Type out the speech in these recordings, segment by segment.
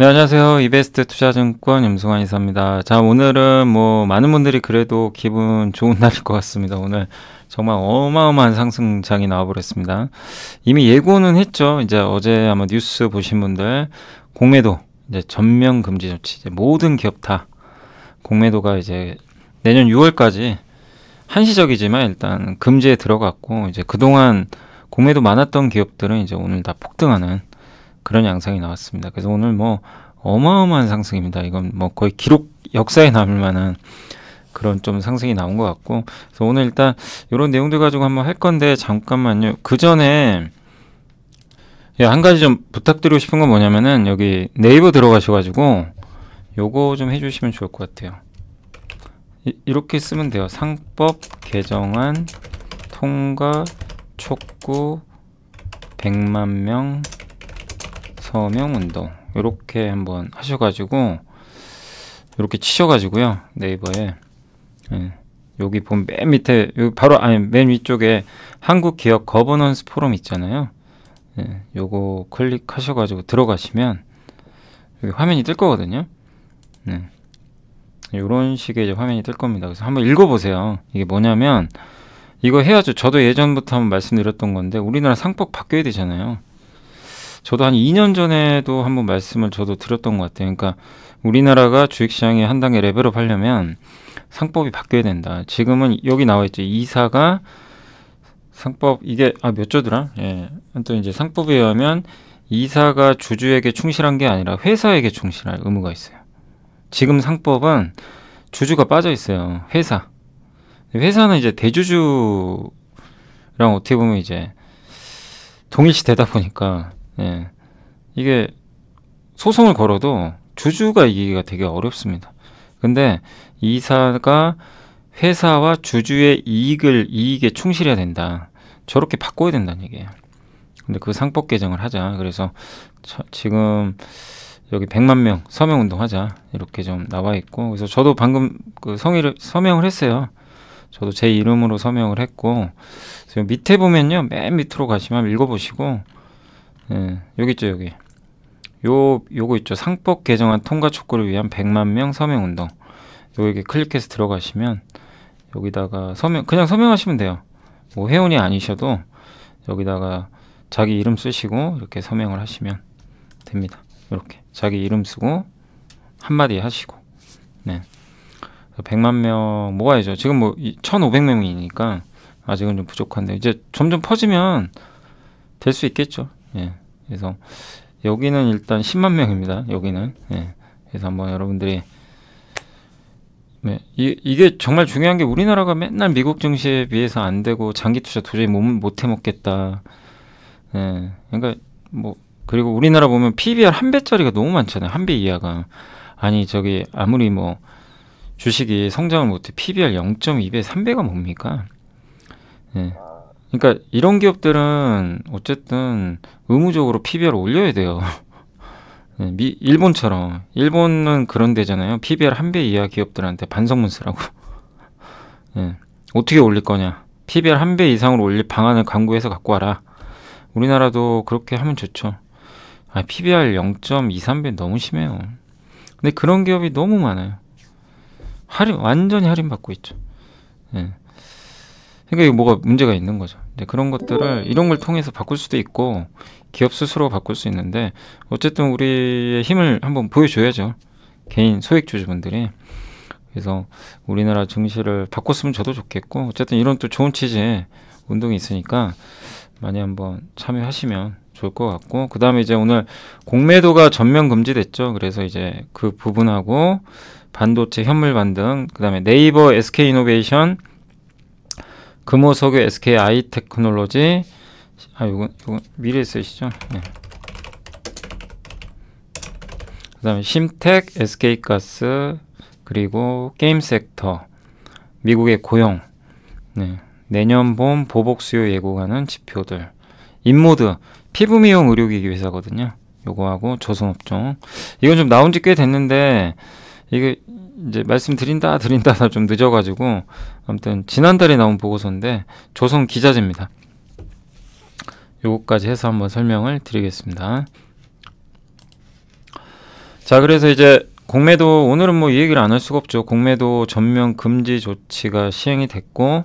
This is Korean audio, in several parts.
네, 안녕하세요. 이베스트 투자증권 임승환 이사입니다. 자, 오늘은 뭐 많은 분들이 그래도 기분 좋은 날일 것 같습니다. 오늘 정말 어마어마한 상승장이 나와버렸습니다. 이미 예고는 했죠. 이제 어제 아마 뉴스 보신 분들 공매도 이제 전면 금지 조치, 이제 모든 기업 다 공매도가 이제 내년 6월까지 한시적이지만 일단 금지에 들어갔고 이제 그동안 공매도 많았던 기업들은 이제 오늘 다 폭등하는 그런 양상이 나왔습니다. 그래서 오늘 뭐 어마어마한 상승입니다. 이건 뭐 거의 기록 역사에 남을 만한 그런 좀 상승이 나온 것 같고 그래서 오늘 일단 이런 내용들 가지고 한번 할 건데 잠깐만요. 그 전에 예, 한 가지 좀 부탁드리고 싶은 건 뭐냐면은 여기 네이버 들어가셔가지고 요거 좀 해주시면 좋을 것 같아요. 이, 렇게 쓰면 돼요. 상법 개정안 통과 촉구 100만 명 서명 운동 이렇게 한번 하셔가지고 이렇게 치셔가지고요 네이버에 예, 여기 보면 맨 밑에 바로 아니 맨 위쪽에 한국 기업 거버넌스 포럼 있잖아요 예, 요거 클릭하셔가지고 들어가시면 여기 화면이 뜰 거거든요 네. 이런 식의 이제 화면이 뜰 겁니다 그래서 한번 읽어보세요 이게 뭐냐면 이거 해야죠 저도 예전부터 한번 말씀드렸던 건데 우리나라 상법 바뀌어야 되잖아요 저도 한 2년 전에도 한번 말씀을 저도 드렸던 것 같아요. 그러니까 우리나라가 주식시장에 한 단계 레벨업 하려면 상법이 바뀌어야 된다. 지금은 여기 나와 있죠. 이사가 상법 이게 아 몇 조더라? 예. 또 이제 상법에 의하면 이사가 주주에게 충실한 게 아니라 회사에게 충실할 의무가 있어요. 지금 상법은 주주가 빠져 있어요. 회사. 회사는 이제 대주주랑 어떻게 보면 이제 동일시 되다 보니까 예. 이게 소송을 걸어도 주주가 이기기가 되게 어렵습니다. 근데 이사가 회사와 주주의 이익을 이익에 충실해야 된다. 저렇게 바꿔야 된다는 얘기예요. 근데 그 상법 개정을 하자. 그래서 저, 지금 여기 100만 명 서명 운동하자 이렇게 좀 나와 있고 그래서 저도 방금 그 성의를 서명을 했어요. 저도 제 이름으로 서명을 했고 지금 밑에 보면요 맨 밑으로 가시면 읽어보시고 예, 여기 있죠 여기 요 요거 있죠 상법 개정안 통과 촉구를 위한 100만 명 서명 운동 여기 클릭해서 들어가시면 여기다가 서명 그냥 서명하시면 돼요 뭐 회원이 아니셔도 여기다가 자기 이름 쓰시고 이렇게 서명을 하시면 됩니다 이렇게 자기 이름 쓰고 한마디 하시고 네 100만 명 모아야죠 지금 뭐 1500명이니까 아직은 좀 부족한데 이제 점점 퍼지면 될 수 있겠죠 예. 그래서 여기는 일단 10만 명입니다. 여기는. 예. 그래서 한번 여러분들이 네, 이, 이게 정말 중요한 게 우리나라가 맨날 미국 증시에 비해서 안 되고 장기 투자 도저히 못, 못 해먹겠다. 예. 그러니까 뭐 그리고 우리나라 보면 PBR 한 배짜리가 너무 많잖아요. 한 배 이하가. 아니 저기 아무리 뭐 주식이 성장을 못해 PBR 0.2배, 3배가 뭡니까? 예. 그러니까 이런 기업들은 어쨌든 의무적으로 PBR 올려야 돼요. 예, 미, 일본처럼 일본은 그런 데잖아요. PBR 한 배 이하 기업들한테 반성문 쓰라고. 예. 어떻게 올릴 거냐? PBR 한 배 이상으로 올릴 방안을 강구해서 갖고 와라. 우리나라도 그렇게 하면 좋죠. 아, PBR 0.23배 너무 심해요. 근데 그런 기업이 너무 많아요. 할인 완전히 할인 받고 있죠. 예. 그러니까 뭐가 문제가 있는 거죠. 이제 그런 것들을 이런 걸 통해서 바꿀 수도 있고 기업 스스로 바꿀 수 있는데 어쨌든 우리의 힘을 한번 보여줘야죠. 개인 소액주주분들이. 그래서 우리나라 증시를 바꿨으면 저도 좋겠고 어쨌든 이런 또 좋은 취지의 운동이 있으니까 많이 한번 참여하시면 좋을 것 같고 그 다음에 이제 오늘 공매도가 전면 금지됐죠. 그래서 이제 그 부분하고 반도체 현물 반등 그 다음에 네이버 SK이노베이션 금호석유 SK i 테크놀로지 아 요건 요건 미래 쓰시죠 네. 그 다음에 심텍 SK가스 그리고 게임 섹터 미국의 고용 네. 내년 봄 보복 수요 예고하는 지표들 인모드 피부 미용 의료기기 회사거든요 요거하고 조선업종 이건 좀 나온 지 꽤 됐는데 이게 이제 말씀드린다 드린다 좀 늦어가지고 아무튼 지난달에 나온 보고서인데 조선 기자재입니다. 요것까지 해서 한번 설명을 드리겠습니다. 자 그래서 이제 공매도 오늘은 뭐 이 얘기를 안 할 수가 없죠. 공매도 전면 금지 조치가 시행이 됐고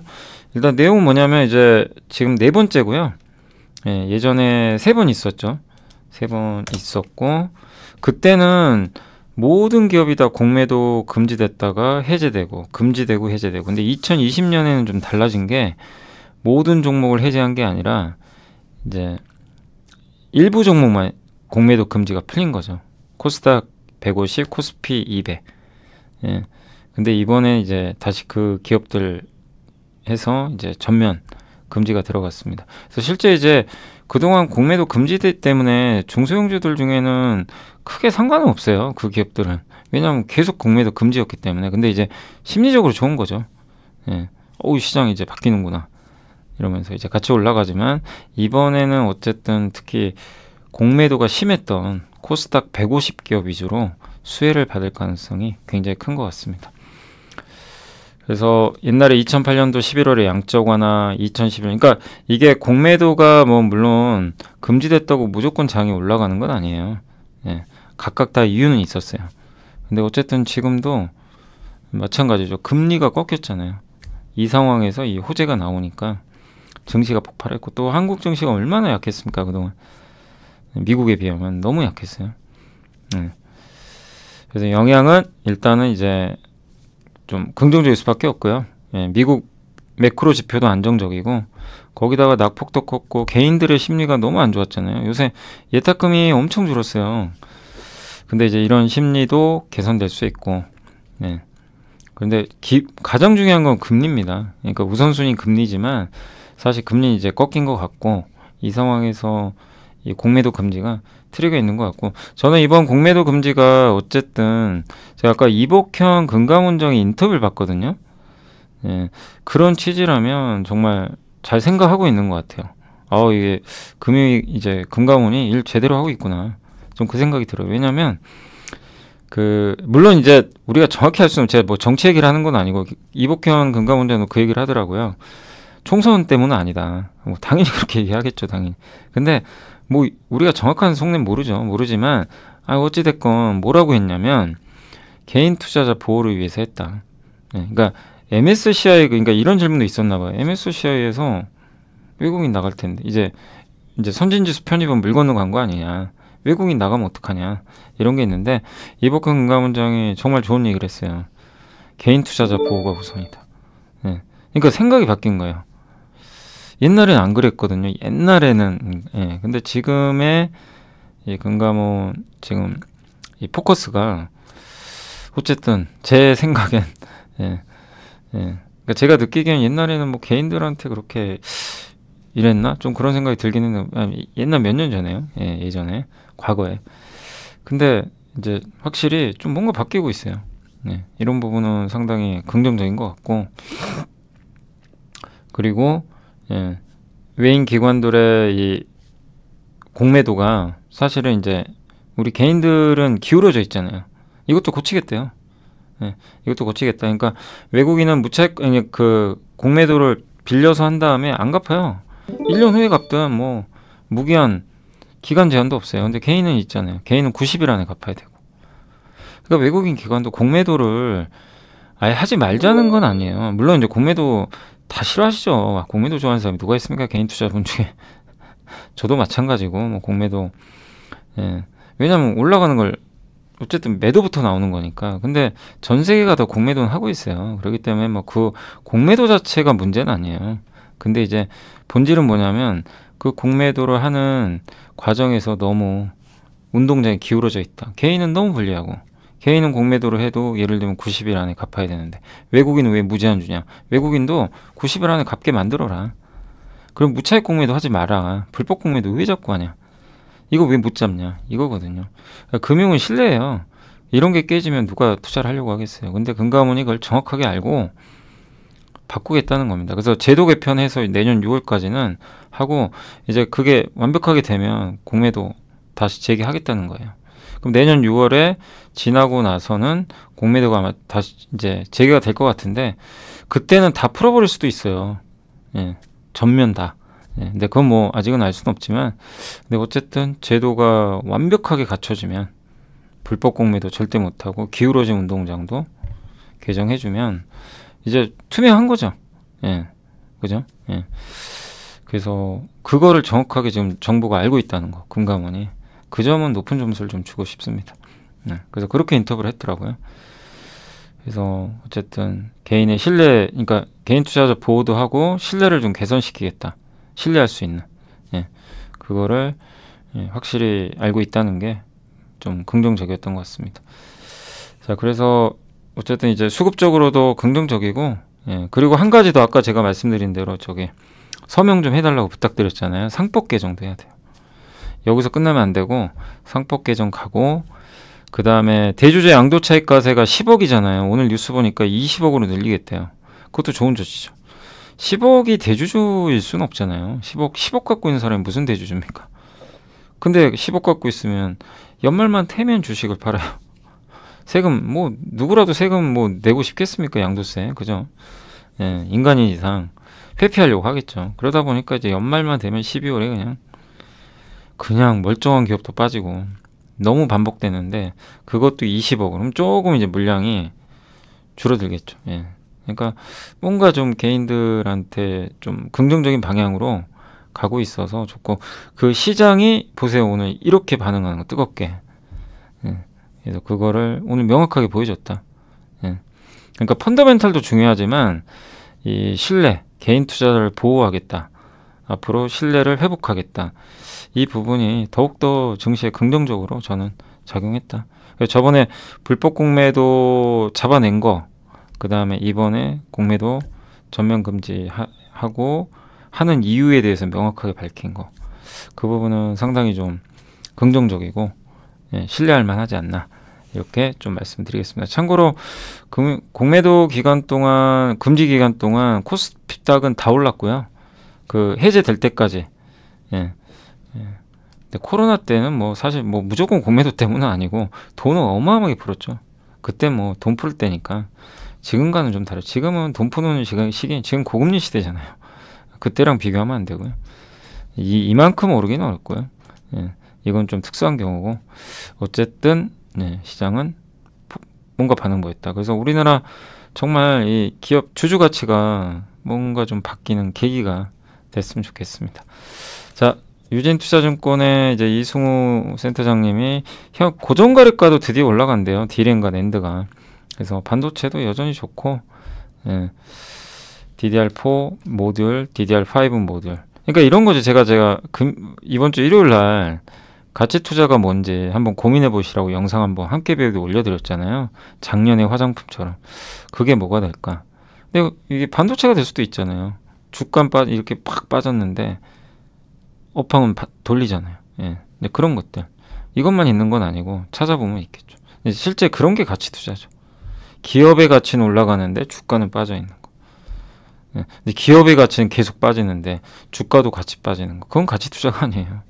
일단 내용 뭐냐면 이제 지금 네 번째고요. 예, 예전에 세 번 있었죠. 세 번 있었고 그때는 모든 기업이 다 공매도 금지됐다가 해제되고 금지되고 해제되고 근데 2020년에는 좀 달라진 게 모든 종목을 해제한 게 아니라 이제 일부 종목만 공매도 금지가 풀린 거죠. 코스닥 150, 코스피 200. 예. 근데 이번에 이제 다시 그 기업들 해서 이제 전면 금지가 들어갔습니다. 그래서 실제 이제 그동안 공매도 금지 때문에 중소형주들 중에는 크게 상관은 없어요. 그 기업들은. 왜냐하면 계속 공매도 금지였기 때문에. 근데 이제 심리적으로 좋은 거죠. 예. 어우, 시장이 제 바뀌는구나. 이러면서 이제 같이 올라가지만 이번에는 어쨌든 특히 공매도가 심했던 코스닥 150 기업 위주로 수혜를 받을 가능성이 굉장히 큰 것 같습니다. 그래서 옛날에 2008년도 11월에 양적 완화 2011년 그러니까 이게 공매도가 뭐 물론 금지됐다고 무조건 장이 올라가는 건 아니에요. 예. 각각 다 이유는 있었어요. 근데 어쨌든 지금도 마찬가지죠. 금리가 꺾였잖아요. 이 상황에서 이 호재가 나오니까 증시가 폭발했고 또 한국 증시가 얼마나 약했습니까 그동안 미국에 비하면 너무 약했어요. 네. 그래서 영향은 일단은 이제 좀 긍정적일 수밖에 없고요. 예, 미국 매크로 지표도 안정적이고 거기다가 낙폭도 컸고 개인들의 심리가 너무 안 좋았잖아요. 요새 예탁금이 엄청 줄었어요. 근데 이제 이런 심리도 개선될 수 있고 네. 근데 기, 가장 중요한 건 금리입니다. 그러니까 우선순위 금리지만 사실 금리 이제 꺾인 것 같고 이 상황에서 이 공매도 금지가 트리거 있는 것 같고 저는 이번 공매도 금지가 어쨌든 제가 아까 이복현 금감원장의 인터뷰를 봤거든요. 예, 그런 취지라면 정말 잘 생각하고 있는 것 같아요. 아 이게 금이 이제 금감원이 일 제대로 하고 있구나. 좀그 생각이 들어요. 왜냐하면 그 물론 이제 우리가 정확히 할 수는 제뭐 정치 얘기를 하는 건 아니고 이복현 금감원장도 그 얘기를 하더라고요. 총선 때문은 아니다. 뭐 당연히 그렇게 얘기하겠죠, 당연히. 근데 뭐 우리가 정확한 속내는 모르죠. 모르지만 아 어찌 됐건 뭐라고 했냐면 개인 투자자 보호를 위해서 했다. 네, 그러니까 MSCI 그러니까 이런 질문도 있었나 봐요. MSCI에서 외국인 나갈 텐데 이제 이제 선진지수 편입은 물건으로간 거 아니냐. 외국인 나가면 어떡하냐 이런 게 있는데 이복현 금감원장이 정말 좋은 얘기를 했어요. 개인 투자자 보호가 우선이다. 네. 그러니까 생각이 바뀐 거예요. 옛날엔 안 그랬거든요. 옛날에는 예. 근데 지금의 이 금감원 지금 이 포커스가 어쨌든 제 생각엔 예. 예. 그러니까 제가 느끼기엔 옛날에는 뭐 개인들한테 그렇게 이랬나? 좀 그런 생각이 들긴 했는데, 옛날 몇 년 전에요? 예, 예전에. 과거에. 근데 이제 확실히 좀 뭔가 바뀌고 있어요. 네, 이런 부분은 상당히 긍정적인 것 같고 그리고 예, 외인 기관들의 이 공매도가 사실은 이제 우리 개인들은 기울어져 있잖아요. 이것도 고치겠대요. 예, 이것도 고치겠다. 그러니까 외국인은 무책 그 공매도를 빌려서 한 다음에 안 갚아요. 1년 후에 갚든 뭐 무기한 기간 제한도 없어요. 근데 개인은 있잖아요. 개인은 90일 안에 갚아야 되고. 그러니까 외국인 기관도 공매도를 아예 하지 말자는 건 아니에요. 물론 이제 공매도 다 싫어하시죠. 아, 공매도 좋아하는 사람이 누가 있습니까? 개인 투자분 중에. 저도 마찬가지고, 뭐 공매도. 예. 왜냐면 올라가는 걸 어쨌든 매도부터 나오는 거니까. 근데 전 세계가 다 공매도는 하고 있어요. 그렇기 때문에 뭐 그 공매도 자체가 문제는 아니에요. 근데 이제 본질은 뭐냐면 그 공매도를 하는 과정에서 너무 운동장이 기울어져 있다. 개인은 너무 불리하고 개인은 공매도를 해도 예를 들면 90일 안에 갚아야 되는데 외국인은 왜 무제한 주냐? 외국인도 90일 안에 갚게 만들어라. 그럼 무차익 공매도 하지 마라. 불법 공매도 왜 자꾸 하냐? 이거 왜 못 잡냐? 이거거든요. 그러니까 금융은 신뢰예요. 이런 게 깨지면 누가 투자를 하려고 하겠어요. 근데 금감원이 그걸 정확하게 알고 바꾸겠다는 겁니다. 그래서 제도 개편해서 내년 6월까지는 하고 이제 그게 완벽하게 되면 공매도 다시 재개하겠다는 거예요. 그럼 내년 6월에 지나고 나서는 공매도가 아마 다시 이제 재개가 될 것 같은데 그때는 다 풀어버릴 수도 있어요. 예, 전면 다. 예, 근데 그건 뭐 아직은 알 수는 없지만 근데 어쨌든 제도가 완벽하게 갖춰지면 불법 공매도 절대 못하고 기울어진 운동장도 개정해주면 이제 투명한 거죠. 예, 그죠? 예. 그래서 그거를 정확하게 지금 정부가 알고 있다는 거, 금감원이. 그 점은 높은 점수를 좀 주고 싶습니다. 네, 그래서 그렇게 인터뷰를 했더라고요. 그래서 어쨌든 개인의 신뢰, 그러니까 개인 투자자 보호도 하고 신뢰를 좀 개선시키겠다. 신뢰할 수 있는. 예, 그거를 예, 확실히 알고 있다는 게 좀 긍정적이었던 것 같습니다. 자, 그래서 어쨌든 이제 수급적으로도 긍정적이고, 예, 그리고 한 가지 더 아까 제가 말씀드린 대로 저기 서명 좀 해달라고 부탁드렸잖아요. 상법 개정도 해야 돼요. 여기서 끝나면 안 되고 상법 개정 가고 그 다음에 대주주 양도 차익과세가 10억이잖아요. 오늘 뉴스 보니까 20억으로 늘리겠대요. 그것도 좋은 조치죠. 10억이 대주주일 순 없잖아요. 10억 10억 갖고 있는 사람이 무슨 대주주입니까? 근데 10억 갖고 있으면 연말만 태면 주식을 팔아요. 세금 뭐 누구라도 세금 뭐 내고 싶겠습니까? 양도세 그죠? 예, 인간인 이상 회피하려고 하겠죠. 그러다 보니까 이제 연말만 되면 12월에 그냥 그냥 멀쩡한 기업도 빠지고 너무 반복되는데 그것도 20억 그럼 조금 이제 물량이 줄어들겠죠. 예. 그러니까 뭔가 좀 개인들한테 좀 긍정적인 방향으로 가고 있어서 좋고 그 시장이 보세요 오늘 이렇게 반응하는 거 뜨겁게 예. 그래서 그거를 오늘 명확하게 보여줬다. 예. 그러니까 펀더멘탈도 중요하지만 이 신뢰 개인 투자를 보호하겠다. 앞으로 신뢰를 회복하겠다. 이 부분이 더욱더 증시에 긍정적으로 저는 작용했다. 저번에 불법 공매도 잡아낸 거, 그 다음에 이번에 공매도 전면 금지하고 하는 이유에 대해서 명확하게 밝힌 거. 그 부분은 상당히 좀 긍정적이고, 예, 신뢰할 만하지 않나. 이렇게 좀 말씀드리겠습니다. 참고로 금, 공매도 기간 동안 금지 기간 동안 코스닥은 피다 올랐고요. 그 해제될 때까지. 예. 예. 근데 코로나 때는 뭐 사실 뭐 무조건 공매도 때문은 아니고 돈을 어마어마하게 풀었죠. 그때 뭐 돈 풀 때니까 지금과는 좀 다르죠. 지금은 돈 푸는 시기 시기 지금 고금리 시대잖아요. 그때랑 비교하면 안 되고요. 이 이만큼 오르기는 어렵고요. 예. 이건 좀 특수한 경우고 어쨌든 네, 시장은 뭔가 반응 보였다. 그래서 우리나라 정말 이 기업 주주 가치가 뭔가 좀 바뀌는 계기가 됐으면 좋겠습니다. 자, 유진투자증권의 이제 이승우 센터장님이 현 고정가력가도 드디어 올라간대요. 디램과 낸드가 그래서 반도체도 여전히 좋고, 예. DDR4 모듈, DDR5 모듈. 그러니까 이런 거죠. 제가 제가 금, 이번 주 일요일 날 가치 투자가 뭔지 한번 고민해 보시라고 영상 한번 함께 배우기 올려드렸잖아요. 작년에 화장품처럼. 그게 뭐가 될까? 근데 이게 반도체가 될 수도 있잖아요. 주간 빠 이렇게 팍 빠졌는데 업황은 바, 돌리잖아요. 예. 근데 그런 것들 이것만 있는 건 아니고 찾아보면 있겠죠. 실제 그런 게 가치 투자죠. 기업의 가치는 올라가는데 주가는 빠져 있는 거. 예. 근데 기업의 가치는 계속 빠지는데 주가도 같이 빠지는 거. 그건 가치 투자가 아니에요.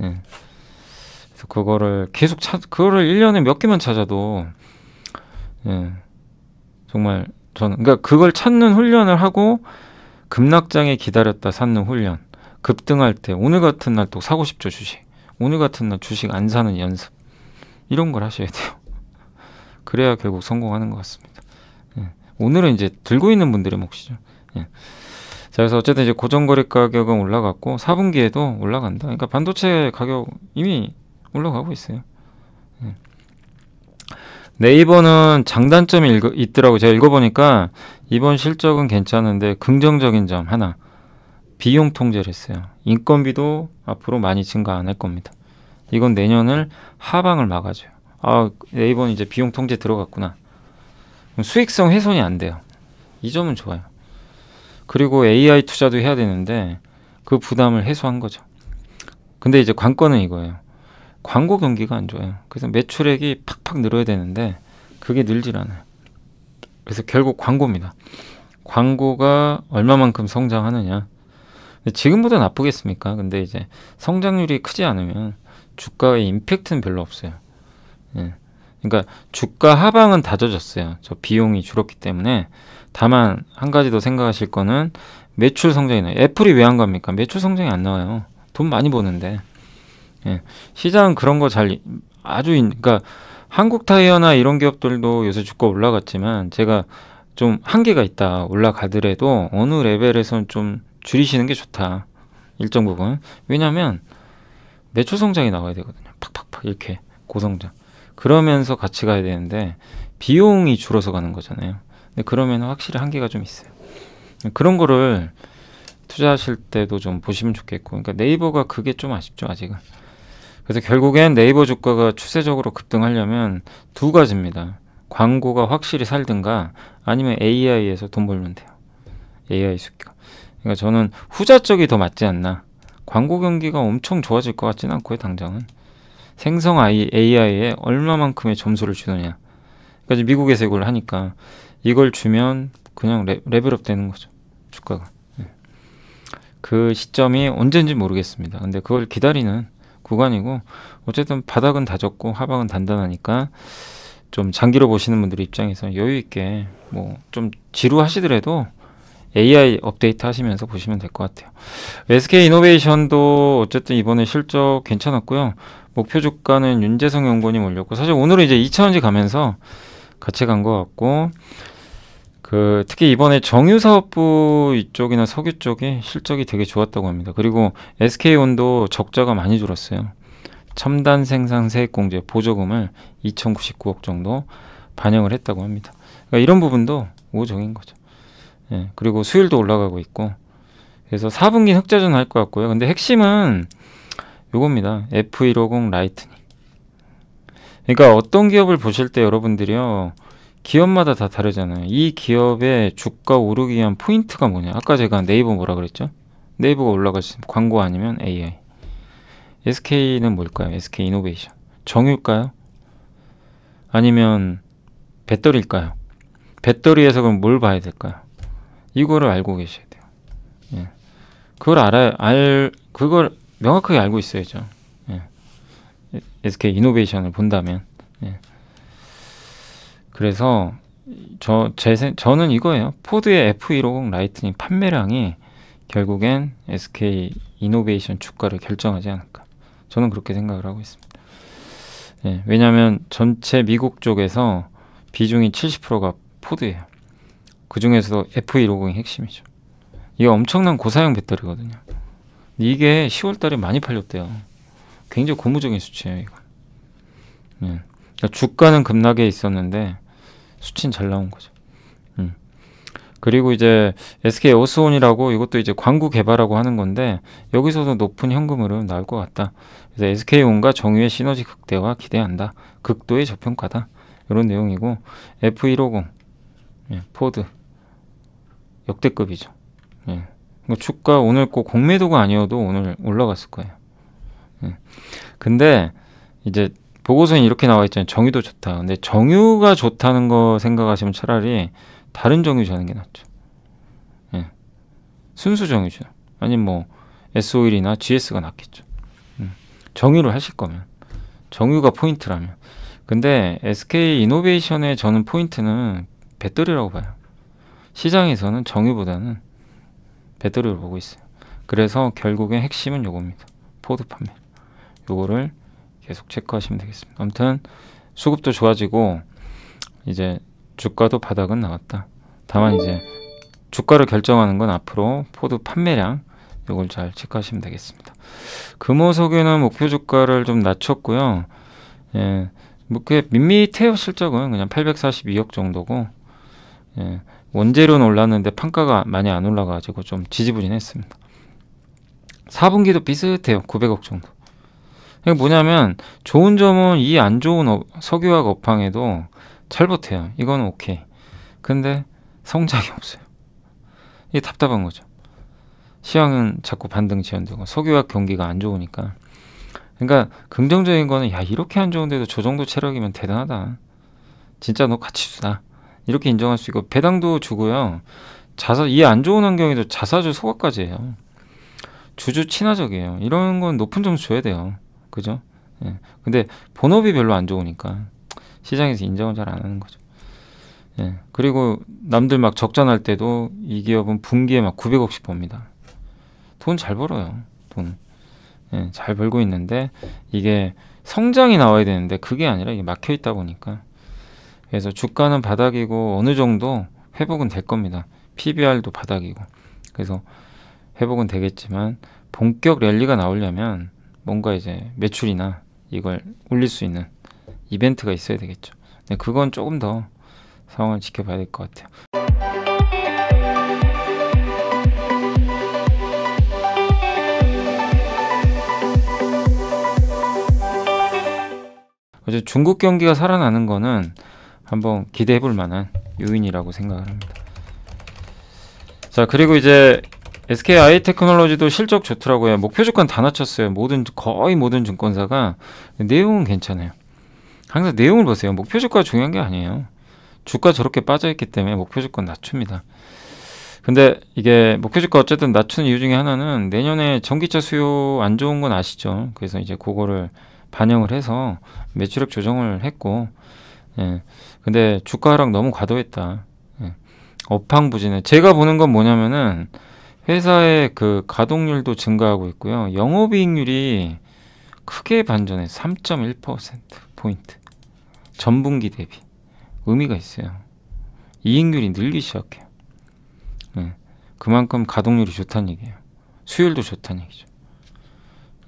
예. 그래서 그거를 계속 찾, 그거를 1년에 몇 개만 찾아도, 예. 정말 저는, 그러니까 그걸 찾는 훈련을 하고, 급락장에 기다렸다 사는 훈련, 급등할 때, 오늘 같은 날 또 사고 싶죠, 주식. 오늘 같은 날 주식 안 사는 연습. 이런 걸 하셔야 돼요. 그래야 결국 성공하는 것 같습니다. 예. 오늘은 이제 들고 있는 분들의 몫이죠. 예. 자, 그래서 어쨌든 이제 고정거래 가격은 올라갔고 4분기에도 올라간다. 그러니까 반도체 가격 이미 올라가고 있어요. 네. 이버는 장단점이 읽 있더라고요. 제가 읽어보니까 이번 실적은 괜찮은데 긍정적인 점 하나 비용 통제를 했어요. 인건비도 앞으로 많이 증가 안 할 겁니다. 이건 내년을 하방을 막아줘요. 아 네이버는 이제 비용 통제 들어갔구나. 수익성 훼손이 안 돼요. 이 점은 좋아요. 그리고 AI 투자도 해야 되는데 그 부담을 해소한 거죠. 근데 이제 관건은 이거예요. 광고 경기가 안 좋아요. 그래서 매출액이 팍팍 늘어야 되는데 그게 늘질 않아요. 그래서 결국 광고입니다. 광고가 얼마만큼 성장하느냐. 지금보다 나쁘겠습니까? 근데 이제 성장률이 크지 않으면 주가의 임팩트는 별로 없어요. 예. 그러니까 주가 하방은 다져졌어요. 저 비용이 줄었기 때문에 다만 한 가지 더 생각하실 거는 매출 성장이 나요. 애플이 왜안 갑니까? 매출 성장이 안 나와요. 돈 많이 버는데. 예. 시장 그런 거 잘 아주 인, 그러니까 한국 타이어나 이런 기업들도 요새 주가 올라갔지만 제가 좀 한계가 있다. 올라가더라도 어느 레벨에선 좀 줄이시는 게 좋다. 일정 부분. 왜냐면 하 매출 성장이 나와야 되거든요. 팍팍팍 이렇게 고성장. 그러면서 같이 가야 되는데 비용이 줄어서 가는 거잖아요. 근데 네, 그러면 확실히 한계가 좀 있어요. 네, 그런 거를 투자하실 때도 좀 보시면 좋겠고, 그러니까 네이버가 그게 좀 아쉽죠, 아직은. 그래서 결국엔 네이버 주가가 추세적으로 급등하려면 두 가지입니다. 광고가 확실히 살든가 아니면 AI에서 돈 벌면 돼요. AI 수기가 그러니까 저는 후자 쪽이 더 맞지 않나. 광고 경기가 엄청 좋아질 것 같진 않고요, 당장은. 생성 AI에 얼마만큼의 점수를 주느냐. 그러니까 미국에서 이걸 하니까 이걸 주면 그냥 레, 레 벨업 되는 거죠. 주가가. 예. 그 시점이 언젠지 모르겠습니다. 근데 그걸 기다리는 구간이고 어쨌든 바닥은 다졌고 하방은 단단하니까 좀 장기로 보시는 분들 입장에서 여유 있게 뭐 좀 지루하시더라도 AI 업데이트 하시면서 보시면 될 것 같아요. SK 이노베이션도 어쨌든 이번에 실적 괜찮았고요. 목표 주가는 윤재성 연구원이 올렸고 사실 오늘은 이제 2차원지 가면서 같이 간 것 같고 그 특히 이번에 정유사업부 이쪽이나 석유 쪽이 실적이 되게 좋았다고 합니다. 그리고 SK온도 적자가 많이 줄었어요. 첨단 생산 세액공제 보조금을 2,099억 정도 반영을 했다고 합니다. 그러니까 이런 부분도 우호적인 거죠. 예, 그리고 수율도 올라가고 있고 그래서 4분기 흑자전 할 것 같고요. 근데 핵심은 요겁니다. F150 라이트닝. 그러니까 어떤 기업을 보실 때 여러분들이요. 기업마다 다 다르잖아요. 이 기업의 주가 오르기 위한 포인트가 뭐냐? 아까 제가 네이버 뭐라 그랬죠? 네이버가 올라갈 수 광고 아니면 AI. SK는 뭘까요? SK 이노베이션. 정유일까요? 아니면 배터리일까요? 배터리에서 그럼 뭘 봐야 될까요? 이거를 알고 계셔야 돼요. 예. 그걸 알아 알 그걸 명확하게 알고 있어야죠. 예. SK 이노베이션을 본다면. 예. 그래서 저, 제, 저는 이거예요. 포드의 F150 라이트닝 판매량이 결국엔 SK 이노베이션 주가를 결정하지 않을까. 저는 그렇게 생각을 하고 있습니다. 예, 왜냐하면 전체 미국 쪽에서 비중이 70%가 포드예요. 그중에서 F150이 핵심이죠. 이거 엄청난 고사양 배터리거든요. 이게 10월달에 많이 팔렸대요. 굉장히 고무적인 수치예요. 이거. 예, 그러니까 주가는 급락에 있었는데 수치는 잘 나온 거죠. 음. 그리고 이제 SK 오스온이라고 이것도 이제 광구 개발하고 하는 건데 여기서도 높은 현금흐름 나올 것 같다. 그래서 SK 온과 정유의 시너지 극대화 기대한다. 극도의 저평가다. 이런 내용이고 F150 예, 포드 역대급이죠. 예. 뭐 주가 오늘 꼭 공매도가 아니어도 오늘 올라갔을 거예요. 예. 근데 이제 보고서에 이렇게 나와 있잖아요. 정유도 좋다. 근데 정유가 좋다는 거 생각하시면 차라리 다른 정유 자는 게 낫죠. 예. 순수 정유죠. 아니면 뭐 S 오일이나 GS가 낫겠죠. 음. 정유를 하실 거면 정유가 포인트라면. 근데 SK 이노베이션의 저는 포인트는 배터리라고 봐요. 시장에서는 정유보다는 배터리를 보고 있어요. 그래서 결국엔 핵심은 요겁니다. 포드 판매. 요거를 계속 체크하시면 되겠습니다. 아무튼 수급도 좋아지고 이제 주가도 바닥은 나왔다. 다만 이제 주가를 결정하는 건 앞으로 포드 판매량 이걸 잘 체크하시면 되겠습니다. 금호석유는 목표 주가를 좀 낮췄고요. 예, 뭐그 밋밋해요 실적은 그냥 842억 정도고 예, 원재료는 올랐는데 판가가 많이 안 올라가지고 좀 지지부진했습니다. 4분기도 비슷해요. 900억 정도. 이게 뭐냐면 좋은 점은 이 안 좋은 어, 석유화학 업황에도 잘 버텨요. 이건 오케이. 근데 성장이 없어요. 이게 답답한 거죠. 시황은 자꾸 반등 지연되고 석유화학 경기가 안 좋으니까. 그러니까 긍정적인 거는 야 이렇게 안 좋은데도 저 정도 체력이면 대단하다. 진짜 너 같이 주다. 이렇게 인정할 수 있고 배당도 주고요. 자사 이 안 좋은 환경에도 자사주 소각까지 해요. 주주 친화적이에요. 이런 건 높은 점수 줘야 돼요. 그죠? 예. 근데 본업이 별로 안 좋으니까 시장에서 인정을 잘 안 하는 거죠. 예. 그리고 남들 막 적자 날 때도 이 기업은 분기에 막 900억씩 봅니다돈 잘 벌어요. 돈. 예, 잘 벌고 있는데 이게 성장이 나와야 되는데 그게 아니라 이게 막혀 있다 보니까 그래서 주가는 바닥이고 어느 정도 회복은 될 겁니다. PBR도 바닥이고 그래서 회복은 되겠지만 본격 랠리가 나오려면 뭔가 이제 매출이나 이걸 올릴 수 있는 이벤트가 있어야 되겠죠. 네, 그건 조금 더 상황을 지켜봐야 될 것 같아요. 이제 중국 경기가 살아나는 거는 한번 기대해 볼 만한 요인이라고 생각을 합니다. 자, 그리고 이제 SK 아이테크놀로지도 실적 좋더라고요. 목표 뭐 주가 다 낮췄어요. 모든 거의 모든 증권사가 내용은 괜찮아요. 항상 내용을 보세요. 목표 뭐 주가 중요한 게 아니에요. 주가 저렇게 빠져있기 때문에 목표 뭐 주가 낮춥니다. 근데 이게 목표 주가 어쨌든 낮춘 이유 중에 하나는 내년에 전기차 수요 안 좋은 건 아시죠? 그래서 이제 그거를 반영을 해서 매출액 조정을 했고, 예. 근데 주가 랑 너무 과도했다. 예. 업황 부진해. 제가 보는 건 뭐냐면은 회사의 그 가동률도 증가하고 있고요. 영업이익률이 크게 반전해 3.1% 포인트. 전분기 대비 의미가 있어요. 이익률이 늘기 시작해요. 네. 그만큼 가동률이 좋다는 얘기예요. 수율도 좋다는 얘기죠.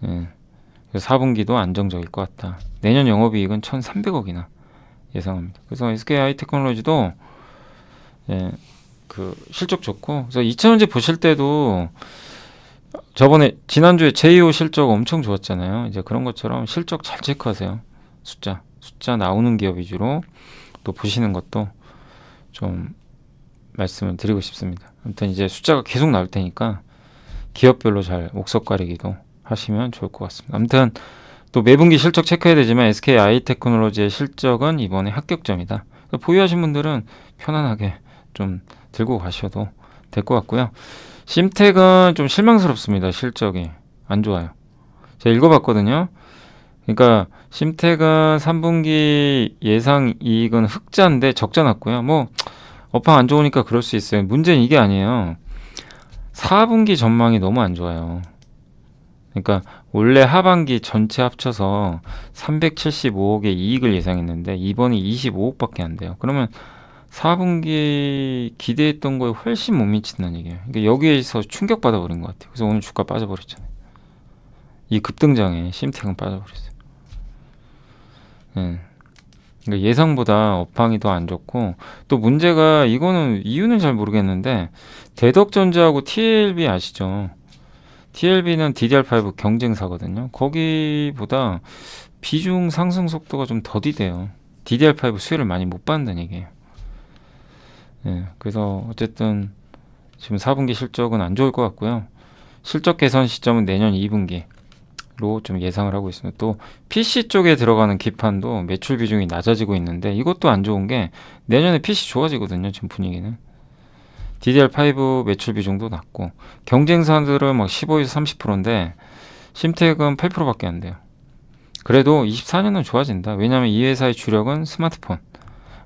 네. 4분기도 안정적일 것 같다. 내년 영업이익은 1,300억이나 예상합니다. 그래서 SK 하이테크놀로지도 예, 그 실적 좋고 그래서 이천원지 보실 때도 저번에 지난주에 제이오 실적 엄청 좋았잖아요. 이제 그런 것처럼 실적 잘 체크하세요. 숫자 숫자 나오는 기업 위주로 또 보시는 것도 좀 말씀을 드리고 싶습니다. 아무튼 이제 숫자가 계속 나올 테니까 기업별로 잘 옥석 가리기도 하시면 좋을 것 같습니다. 아무튼 또 매분기 실적 체크해야 되지만 SK 아이테크놀로지의 실적은 이번에 합격점이다. 보유하신 분들은 편안하게 좀 들고 가셔도 될 것 같고요. 심텍은좀 실망스럽습니다. 실적이 안 좋아요. 제가 읽어봤거든요. 그러니까 심텍은 3분기 예상 이익은 흑자인데 적자 났고요. 뭐 업황 안 좋으니까 그럴 수 있어요. 문제는 이게 아니에요. 4분기 전망이 너무 안 좋아요. 그러니까 원래 하반기 전체 합쳐서 375억의 이익을 예상했는데 이번이 25억밖에 안 돼요. 그러면 4분기 기대했던 거에 훨씬 못 미친다는 얘기예요. 그러니까 여기에서 충격받아 버린 것 같아요. 그래서 오늘 주가 빠져버렸잖아요. 이 급등장에 심택은 빠져버렸어요. 네. 그러니까 예상보다 업황이 더 안 좋고 또 문제가 이거는 이유는 잘 모르겠는데 대덕전자하고 TLB 아시죠? TLB는 DDR5 경쟁사거든요. 거기보다 비중 상승 속도가 좀 더디대요. DDR5 수혜를 많이 못 받는다는 얘기예요. 예, 그래서 어쨌든 지금 4분기 실적은 안 좋을 것 같고요. 실적 개선 시점은 내년 2분기로 좀 예상을 하고 있습니다. 또 PC 쪽에 들어가는 기판도 매출 비중이 낮아지고 있는데 이것도 안 좋은 게 내년에 PC 좋아지거든요. 지금 분위기는. DDR5 매출 비중도 낮고 경쟁사들은 막 15에서 30%인데 심텍은 8%밖에 안 돼요. 그래도 24년은 좋아진다. 왜냐하면 이 회사의 주력은 스마트폰,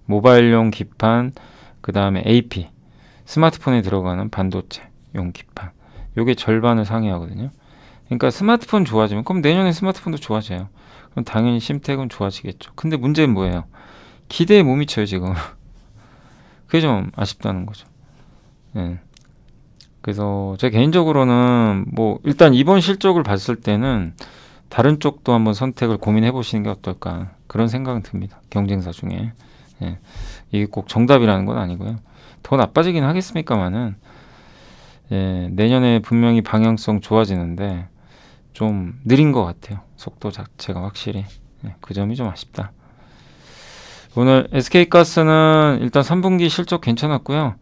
모바일용 기판, 그 다음에 AP 스마트폰에 들어가는 반도체 용기판 요게 절반을 상회하거든요 그러니까 스마트폰 좋아지면 그럼 내년에 스마트폰도 좋아져요 그럼 당연히 심택은 좋아지겠죠 근데 문제는 뭐예요 기대에 못 미쳐요 지금 그게 좀 아쉽다는 거죠 예. 그래서 제 개인적으로는 뭐 일단 이번 실적을 봤을 때는 다른 쪽도 한번 선택을 고민해 보시는 게 어떨까 그런 생각은 듭니다 경쟁사 중에 예. 이게 꼭 정답이라는 건 아니고요. 더 나빠지긴 하겠습니까만은 예, 내년에 분명히 방향성 좋아지는데 좀 느린 것 같아요. 속도 자체가 확실히 예, 그 점이 좀 아쉽다. 오늘 SK가스는 일단 3분기 실적 괜찮았고요.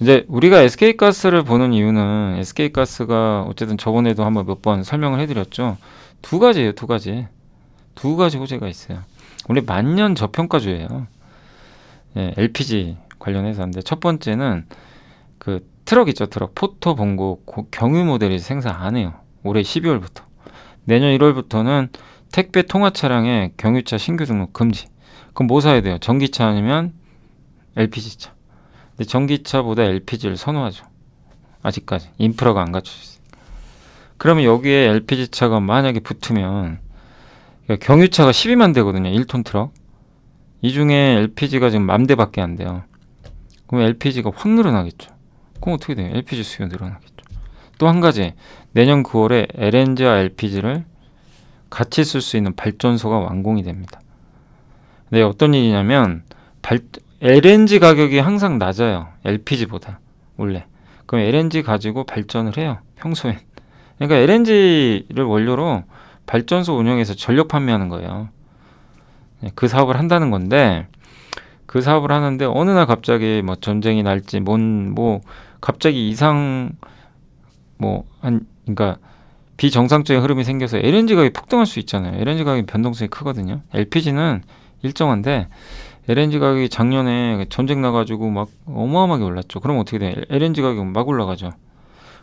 이제 우리가 SK가스를 보는 이유는 SK가스가 어쨌든 저번에도 한번 몇 번 설명을 해드렸죠. 두 가지예요, 두 가지. 두 가지 호재가 있어요. 원래 만년 저평가주예요. 예, LPG 관련해서인데 첫 번째는 그 트럭 있죠 트럭 포토 봉고 경유 모델이 생산 안 해요 올해 12월부터 내년 1월부터는 택배 통화 차량에 경유차 신규 등록 금지 그럼 뭐 사야 돼요 전기차 아니면 LPG 차 근데 전기차보다 LPG를 선호하죠 아직까지 인프라가 안 갖춰져 있으니 그러면 여기에 LPG 차가 만약에 붙으면 그러니까 경유차가 12만 대거든요 1톤 트럭 이 중에 LPG가 지금 만 대밖에 안 돼요. 그럼 LPG가 확 늘어나겠죠. 그럼 어떻게 돼요? LPG 수요 늘어나겠죠. 또 한 가지 내년 9월에 LNG와 LPG를 같이 쓸 수 있는 발전소가 완공이 됩니다. 네, 어떤 일이냐면 발, LNG 가격이 항상 낮아요. LPG보다 원래. 그럼 LNG 가지고 발전을 해요. 평소엔. 그러니까 LNG를 원료로 발전소 운영해서 전력 판매하는 거예요. 예, 그 사업을 한다는 건데 그 사업을 하는데 어느 날 갑자기 뭐 전쟁이 날지 뭔 뭐 갑자기 이상 뭐 한 그러니까 비정상적인 흐름이 생겨서 LNG 가격이 폭등할 수 있잖아요. LNG 가격이 변동성이 크거든요. LPG는 일정한데 LNG 가격이 작년에 전쟁 나가지고 막 어마어마하게 올랐죠. 그럼 어떻게 돼요? LNG 가격이막 올라가죠.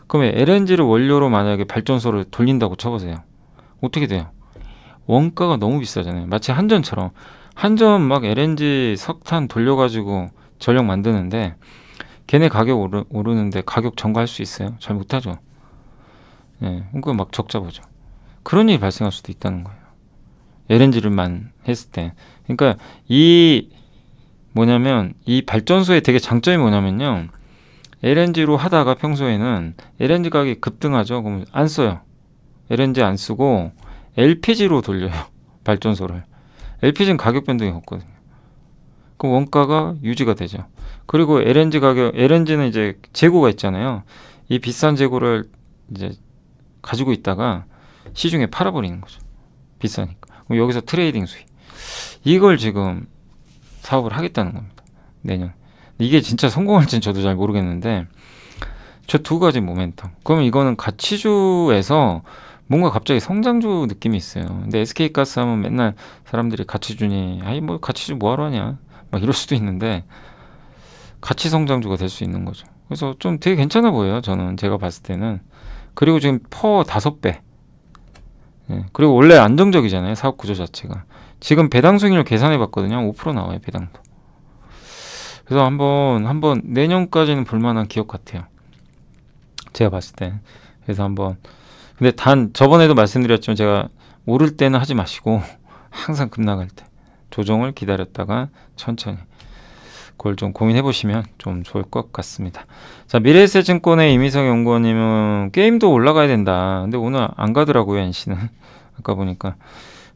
그러면 LNG를 원료로 만약에 발전소를 돌린다고 쳐보세요. 어떻게 돼요? 원가가 너무 비싸잖아요. 마치 한전처럼 한전 막 LNG 석탄 돌려가지고 전력 만드는데 걔네 가격 오르, 오르는데 가격 정가할 수 있어요? 잘 못하죠. 예, 그러니까 막 적자 보죠. 그런 일이 발생할 수도 있다는 거예요. LNG를만 했을 때. 그러니까 이 뭐냐면 이 발전소의 되게 장점이 뭐냐면요. LNG로 하다가 평소에는 LNG 가격이 급등하죠. 그럼 안 써요. LNG 안 쓰고 LPG로 돌려요. 발전소를. LPG는 가격 변동이 없거든요. 그럼 원가가 유지가 되죠. 그리고 LNG 가격, LNG는 이제 재고가 있잖아요. 이 비싼 재고를 이제 가지고 있다가 시중에 팔아버리는 거죠. 비싸니까. 그럼 여기서 트레이딩 수익. 이걸 지금 사업을 하겠다는 겁니다. 내년. 이게 진짜 성공할지는 저도 잘 모르겠는데, 저 두 가지 모멘텀. 그러면 이거는 가치주에서 뭔가 갑자기 성장주 느낌이 있어요. 근데 SK 가스 하면 맨날 사람들이 가치주니 아이 뭐 가치주 뭐하러 하냐 막 이럴 수도 있는데 가치 성장주가 될 수 있는 거죠. 그래서 좀 되게 괜찮아 보여요. 저는 제가 봤을 때는 그리고 지금 퍼 다섯 배. 예, 그리고 원래 안정적이잖아요. 사업 구조 자체가. 지금 배당 수익률 계산해 봤거든요. 5% 나와요, 배당도. 그래서 한번 한번 내년까지는 볼 만한 기업 같아요. 제가 봤을 때. 그래서 한번 근데 단 저번에도 말씀드렸지만 제가 오를 때는 하지 마시고 항상 급나갈때 조정을 기다렸다가 천천히 그걸 좀 고민해 보시면 좀 좋을 것 같습니다. 자, 미래에셋증권의 이미성 연구원님은 게임도 올라가야 된다. 근데 오늘 안 가더라고요, NC는. 아까 보니까.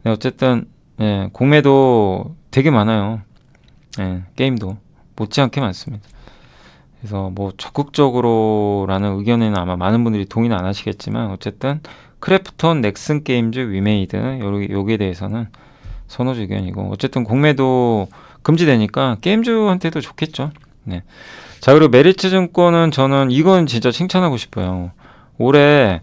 네, 어쨌든 예, 공매도 되게 많아요. 예, 게임도 못지않게 많습니다. 그래서 뭐 적극적으로라는 의견에는 아마 많은 분들이 동의는 안 하시겠지만 어쨌든 크래프톤, 넥슨 게임즈, 위메이드 요기, 에 대해서는 선호주 의견이고 어쨌든 공매도 금지되니까 게임주한테도 좋겠죠. 네. 자 그리고 메리츠 증권은 저는 이건 진짜 칭찬하고 싶어요. 올해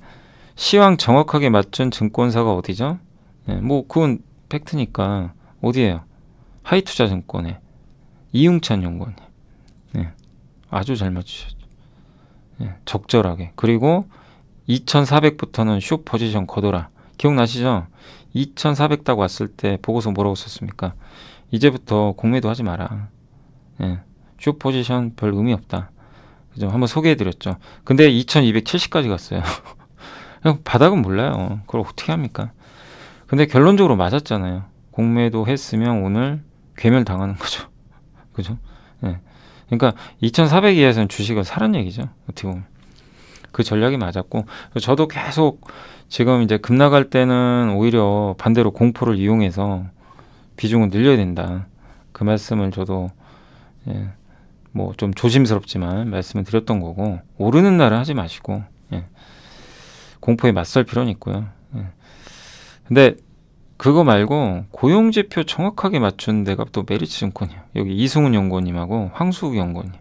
시황 정확하게 맞춘 증권사가 어디죠? 네, 뭐 그건 팩트니까 어디예요? 하이투자증권에 이웅찬 연구원 아주 잘 맞추셨죠. 예, 적절하게. 그리고 2400부터는 숏 포지션 거둬라. 기억나시죠? 2400 따고 왔을 때 보고서 뭐라고 썼습니까? 이제부터 공매도 하지 마라. 예, 숏 포지션 별 의미 없다. 그죠? 한번 소개해드렸죠. 근데 2270까지 갔어요. 바닥은 몰라요. 그걸 어떻게 합니까? 근데 결론적으로 맞았잖아요. 공매도 했으면 오늘 괴멸 당하는 거죠. 그죠? 예. 그러니까 2,400 이하에서는 주식을 사는 얘기죠. 어떻게 보면. 그 전략이 맞았고 저도 계속 지금 이제 급 나갈 때는 오히려 반대로 공포를 이용해서 비중을 늘려야 된다. 그 말씀을 저도 예, 뭐 좀 조심스럽지만 말씀을 드렸던 거고 오르는 날은 하지 마시고 예, 공포에 맞설 필요는 있고요. 예. 근데 그거 말고 고용지표 정확하게 맞춘 데가 또 메리츠증권이에요. 여기 이승훈 연구원님하고 황수욱 연구원님.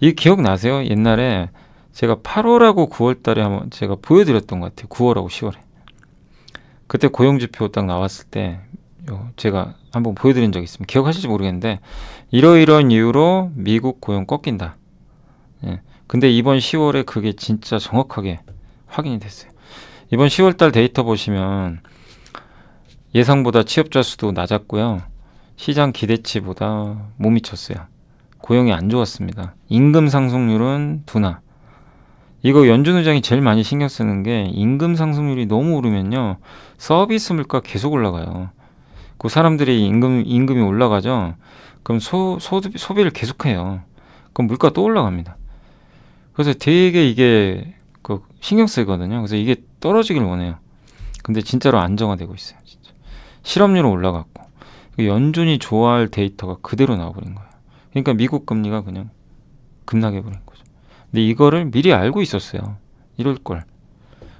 이 기억나세요? 옛날에 제가 8월하고 9월 달에 한번 제가 보여드렸던 것 같아요. 9월하고 10월에. 그때 고용지표 딱 나왔을 때 제가 한번 보여드린 적이 있습니다. 기억하실지 모르겠는데 이러이러한 이유로 미국 고용 꺾인다. 예. 근데 이번 10월에 그게 진짜 정확하게 확인이 됐어요. 이번 10월달 데이터 보시면 예상보다 취업자 수도 낮았고요. 시장 기대치보다 못 미쳤어요. 고용이 안 좋았습니다. 임금 상승률은 둔화. 이거 연준 의장이 제일 많이 신경 쓰는 게 임금 상승률이 너무 오르면요. 서비스 물가 계속 올라가요. 그 사람들이 임금, 임금이 올라가죠. 그럼 소, 소, 소비를 계속해요. 그럼 물가 또 올라갑니다. 그래서 되게 이게 그 신경 쓰이거든요. 그래서 이게 떨어지길 원해요. 근데 진짜로 안정화되고 있어요. 실업률은 올라갔고 연준이 좋아할 데이터가 그대로 나와버린 거예요. 그러니까 미국 금리가 그냥 급락해 버린 거죠. 근데 이거를 미리 알고 있었어요. 이럴 걸.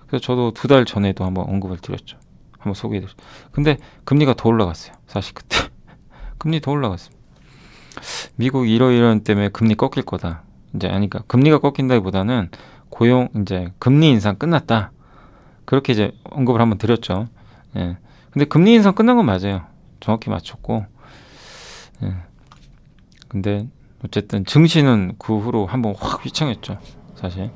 그래서 저도 두 달 전에도 한번 언급을 드렸죠. 한번 소개해 드렸죠. 근데 금리가 더 올라갔어요. 사실 그때 금리 더 올라갔습니다. 미국 이러이러한 때문에 금리 꺾일 거다. 이제 아니까 그니까 금리가 꺾인다기보다는 고용 이제 금리 인상 끝났다. 그렇게 이제 언급을 한번 드렸죠. 예. 근데 금리 인상 끝난 건 맞아요. 정확히 맞췄고. 예. 근데 어쨌든 증시는 그 후로 한번 확 휘청했죠. 사실.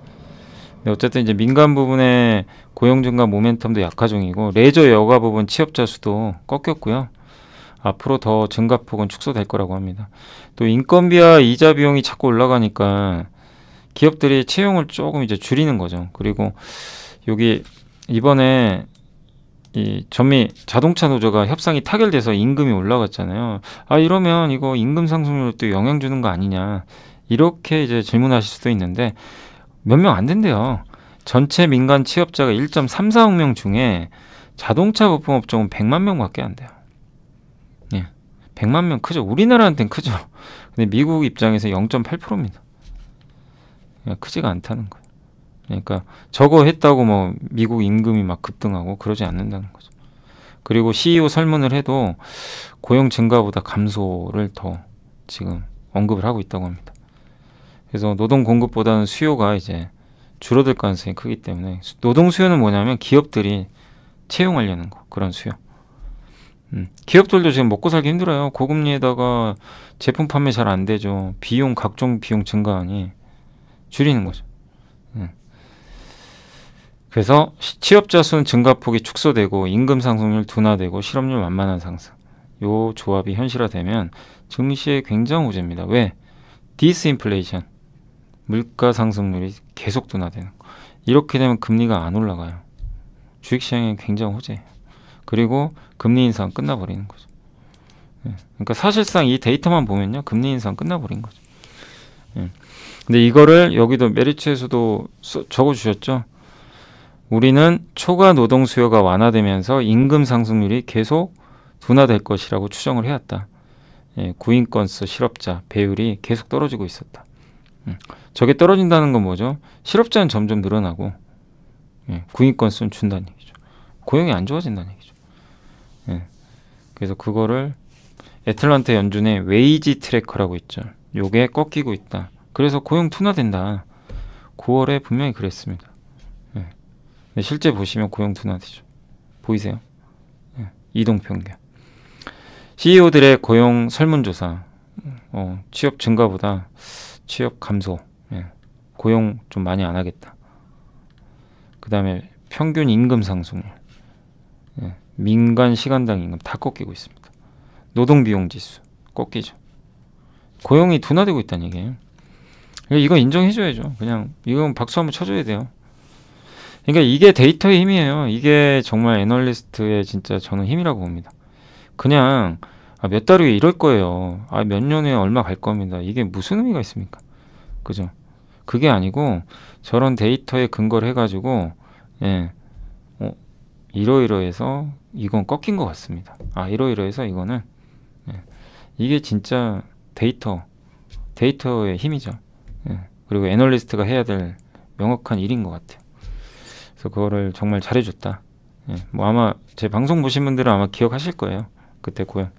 근데 어쨌든 이제 민간 부분의 고용 증가 모멘텀도 약화 중이고 레저 여가 부분 취업자 수도 꺾였고요. 앞으로 더 증가폭은 축소될 거라고 합니다. 또 인건비와 이자 비용이 자꾸 올라가니까 기업들이 채용을 조금 이제 줄이는 거죠. 그리고 여기 이번에 이 전미 자동차 노조가 협상이 타결돼서 임금이 올라갔잖아요. 아 이러면 이거 임금 상승률에 또 영향 주는 거 아니냐 이렇게 이제 질문하실 수도 있는데 몇 명 안 된대요. 전체 민간 취업자가 1.34억 명 중에 자동차 부품 업종은 100만 명밖에 안 돼요. 예, 100만 명 크죠. 우리나라한테는 크죠. 근데 미국 입장에서 0.8%입니다. 그러니까 크지가 않다는 거예요. 그러니까 저거 했다고 뭐 미국 임금이 막 급등하고 그러지 않는다는 거죠. 그리고 CEO 설문을 해도 고용 증가보다 감소를 더 지금 언급을 하고 있다고 합니다. 그래서 노동 공급보다는 수요가 이제 줄어들 가능성이 크기 때문에 노동 수요는 뭐냐면 기업들이 채용하려는 거 그런 수요. 음, 기업들도 지금 먹고 살기 힘들어요. 고금리에다가 제품 판매 잘 안 되죠. 비용 각종 비용 증가하니 줄이는 거죠. 음. 그래서 취업자 수는 증가폭이 축소되고 임금 상승률 둔화되고 실업률 완만한 상승. 요 조합이 현실화되면 증시에 굉장히 우제입니다 왜? 디스인플레이션. 물가 상승률이 계속 둔화되는 거. 이렇게 되면 금리가 안 올라가요. 주식시장에 굉장히 호재예요. 그리고 금리 인상 끝나버리는 거죠. 예. 그러니까 사실상 이 데이터만 보면요. 금리 인상 끝나버린 거죠. 예. 근데 이거를 여기도 메리츠에서도 적어주셨죠. 우리는 초과 노동 수요가 완화되면서 임금 상승률이 계속 둔화될 것이라고 추정을 해왔다. 예, 구인 건수 실업자 배율이 계속 떨어지고 있었다. 음, 저게 떨어진다는 건 뭐죠? 실업자는 점점 늘어나고 예, 구인 건수는 준다는 얘기죠. 고용이 안 좋아진다는 얘기죠. 예, 그래서 그거를 애틀란타 연준의 웨이지 트래커라고 있죠. 요게 꺾이고 있다. 그래서 고용 둔화된다. 9월에 분명히 그랬습니다. 네, 실제 보시면 고용 둔화되죠. 보이세요? 예, 네, 이동평균. CEO들의 고용 설문조사 어, 취업 증가보다 취업 감소 예, 고용 좀 많이 안 하겠다. 그 다음에 평균 임금 상승률 예, 민간 시간당 임금 다 꺾이고 있습니다. 노동비용 지수 꺾이죠. 고용이 둔화되고 있다는 얘기예요. 이거 인정해줘야죠. 그냥 이건 박수 한번 쳐줘야 돼요. 그러니까 이게 데이터의 힘이에요. 이게 정말 애널리스트의 진짜 저는 힘이라고 봅니다. 그냥 아, 몇달 후에 이럴 거예요. 아, 몇 년 후에 얼마 갈 겁니다. 이게 무슨 의미가 있습니까? 그죠? 그게 아니고 저런 데이터에 근거를 해가지고 예, 어, 이러이러해서 이건 꺾인 것 같습니다. 아, 이러이러해서 이거는 예, 이게 진짜 데이터, 데이터의 힘이죠. 예, 그리고 애널리스트가 해야 될 명확한 일인 것 같아요. 그래서 그거를 정말 잘해줬다. 예, 뭐 아마 제 방송 보신 분들은 아마 기억하실 거예요. 그때 고연.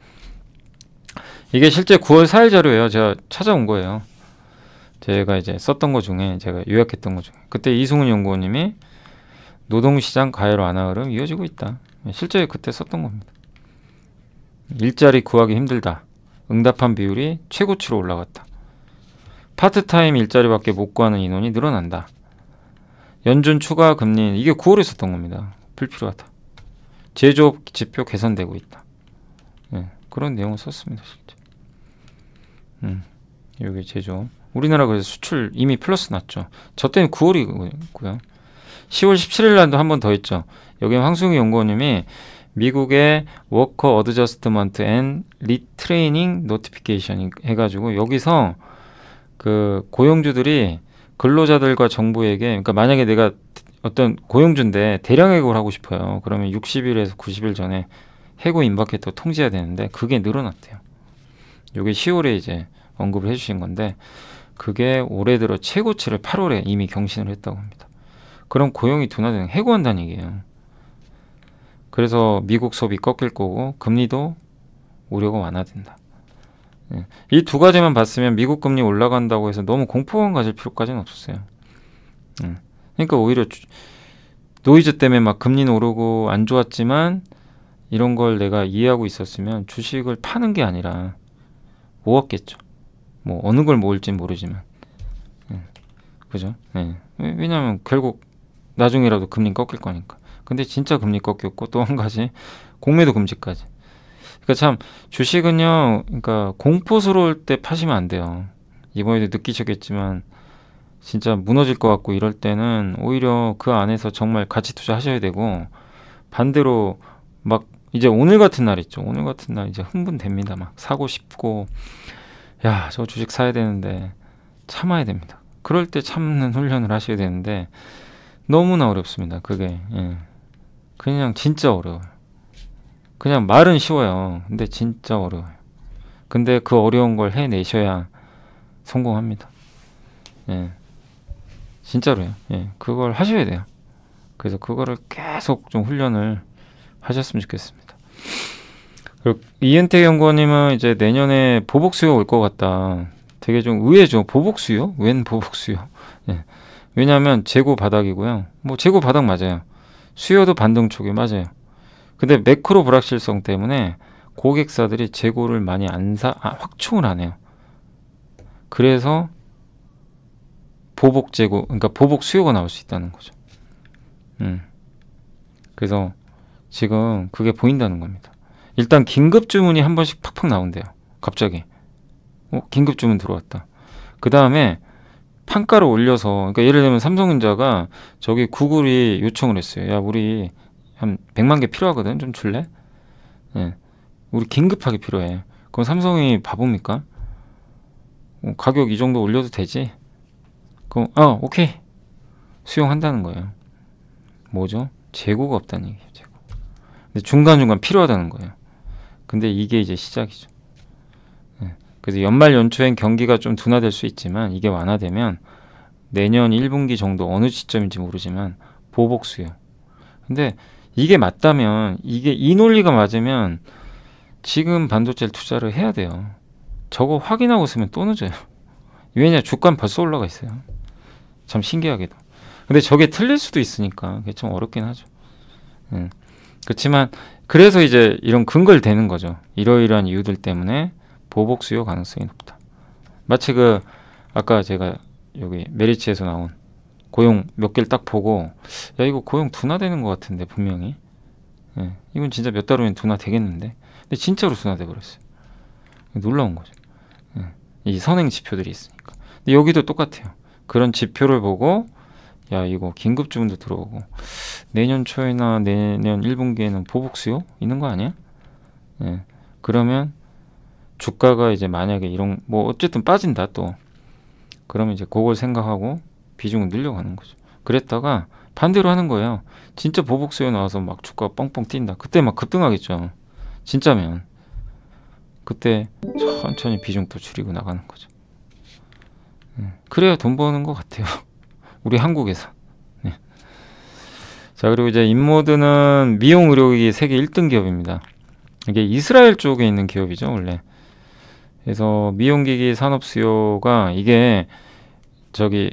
이게 실제 9월 4일 자료예요. 제가 찾아온 거예요. 제가 이제 썼던 것 중에 제가 요약했던 것 중에 그때 이승훈 연구원님이 노동시장 가해로 안하흐름 이어지고 있다. 예, 실제 그때 썼던 겁니다. 일자리 구하기 힘들다. 응답한 비율이 최고치로 올라갔다. 파트타임 일자리밖에 못 구하는 인원이 늘어난다. 연준 추가 금리 이게 9월에 있었던 겁니다. 불필요하다. 제조업 지표 개선되고 있다. 네, 그런 내용을 썼습니다. 실제. 음, 여기 제조업. 우리나라 그래서 수출 이미 플러스 났죠. 저 때는 9월이고요. 10월 17일 날도 한 번 더 있죠. 여기 황승희 연구원님이 미국의 워커 어드저스트먼트 앤 리트레이닝 노티피케이션 해가지고 여기서 그 고용주들이 근로자들과 정부에게 그러니까 만약에 내가 어떤 고용주인데 대량 해고를 하고 싶어요. 그러면 60일에서 90일 전에 해고 임박했다고 통지해야 되는데 그게 늘어났대요. 요게 10월에 이제 언급을 해주신 건데 그게 올해 들어 최고치를 8월에 이미 경신을 했다고 합니다. 그럼 고용이 둔화되는 해고한다는 얘기예요. 그래서 미국 소비 꺾일 거고 금리도 우려가 완화된다. 예. 이두 가지만 봤으면 미국 금리 올라간다고 해서 너무 공포감 가질 필요까지는 없었어요. 예. 그러니까 오히려 노이즈 때문에 막 금리는 오르고 안 좋았지만 이런 걸 내가 이해하고 있었으면 주식을 파는 게 아니라 모았겠죠. 뭐 어느 걸 모을진 모르지만 예. 그죠? 예. 왜냐하면 결국 나중이라도 금리 꺾일 거니까. 근데 진짜 금리 꺾였고 또 한 가지 공매도 금지까지. 그러니까 참 주식은요, 그러니까 공포스러울 때 파시면 안 돼요. 이번에도 느끼셨겠지만 진짜 무너질 것 같고 이럴 때는 오히려 그 안에서 정말 가치 투자하셔야 되고 반대로 막 이제 오늘 같은 날 있죠. 오늘 같은 날 이제 흥분됩니다. 막 사고 싶고 야, 저 주식 사야 되는데 참아야 됩니다. 그럴 때 참는 훈련을 하셔야 되는데 너무나 어렵습니다. 그게 예. 그냥 진짜 어려워요. 그냥 말은 쉬워요. 근데 진짜 어려워요. 근데 그 어려운 걸 해내셔야 성공합니다. 예. 진짜로요. 예. 그걸 하셔야 돼요. 그래서 그거를 계속 좀 훈련을 하셨으면 좋겠습니다. 그리고 이은태 연구원님은 이제 내년에 보복 수요 올 것 같다. 되게 좀 의외죠. 보복 수요? 웬 보복 수요? 예. 왜냐하면 재고 바닥이고요. 뭐 재고 바닥 맞아요. 수요도 반등 초기 맞아요. 근데 매크로 불확실성 때문에 고객사들이 재고를 많이 안 사, 아, 확충을 안 해요. 그래서 보복 재고, 그러니까 보복 수요가 나올 수 있다는 거죠. 음. 그래서 지금 그게 보인다는 겁니다. 일단 긴급 주문이 한 번씩 팍팍 나온대요. 갑자기. 어, 긴급 주문 들어왔다. 그 다음에 판가를 올려서, 그러니까 예를 들면 삼성전자가 저기 구글이 요청을 했어요. 야, 우리 한 100만 개 필요하거든. 좀 줄래? 예. 우리 긴급하게 필요해. 그럼 삼성이 바보입니까? 어, 가격 이 정도 올려도 되지? 그럼 어, 오케이. 수용한다는 거예요. 뭐죠? 재고가 없다는 얘기예요, 재고. 근데 중간중간 필요하다는 거예요. 근데 이게 이제 시작이죠. 예. 그래서 연말 연초엔 경기가 좀 둔화될 수 있지만 이게 완화되면 내년 1분기 정도 어느 시점인지 모르지만 보복 수요. 근데 이게 맞다면 이게 이 논리가 맞으면 지금 반도체 를 투자를 해야 돼요. 저거 확인하고 있으면 또 늦어요. 왜냐 주가 벌써 올라가 있어요. 참 신기하게도. 근데 저게 틀릴 수도 있으니까 그게 좀 어렵긴 하죠. 음. 그렇지만 그래서 이제 이런 근거를 대는 거죠. 이러이러한 이유들 때문에 보복 수요 가능성이 높다. 마치 그 아까 제가 여기 메리츠에서 나온 고용 몇 개를 딱 보고 야 이거 고용 둔화되는 것 같은데 분명히 예, 이건 진짜 몇 달 후엔 둔화되겠는데 근데 진짜로 둔화돼 버렸어요 놀라운 거죠 예, 이 선행 지표들이 있으니까 근데 여기도 똑같아요 그런 지표를 보고 야 이거 긴급 주문도 들어오고 내년 초에나 내년 1분기에는 보복 수요 있는 거 아니야? 예, 그러면 주가가 이제 만약에 이런 뭐 어쨌든 빠진다 또 그러면 이제 그걸 생각하고 비중을 늘려가는 거죠. 그랬다가 반대로 하는 거예요. 진짜 보복 수요 나와서 막주가 뻥뻥 뛴다. 그때 막 급등하겠죠. 진짜면 그때 천천히 비중 또 줄이고 나가는 거죠. 음, 그래야 돈 버는 것 같아요. 우리 한국에서. 네. 자 그리고 이제 인모드는 미용 의료기 세계 1등 기업입니다. 이게 이스라엘 쪽에 있는 기업이죠 원래. 그래서 미용기기 산업 수요가 이게 저기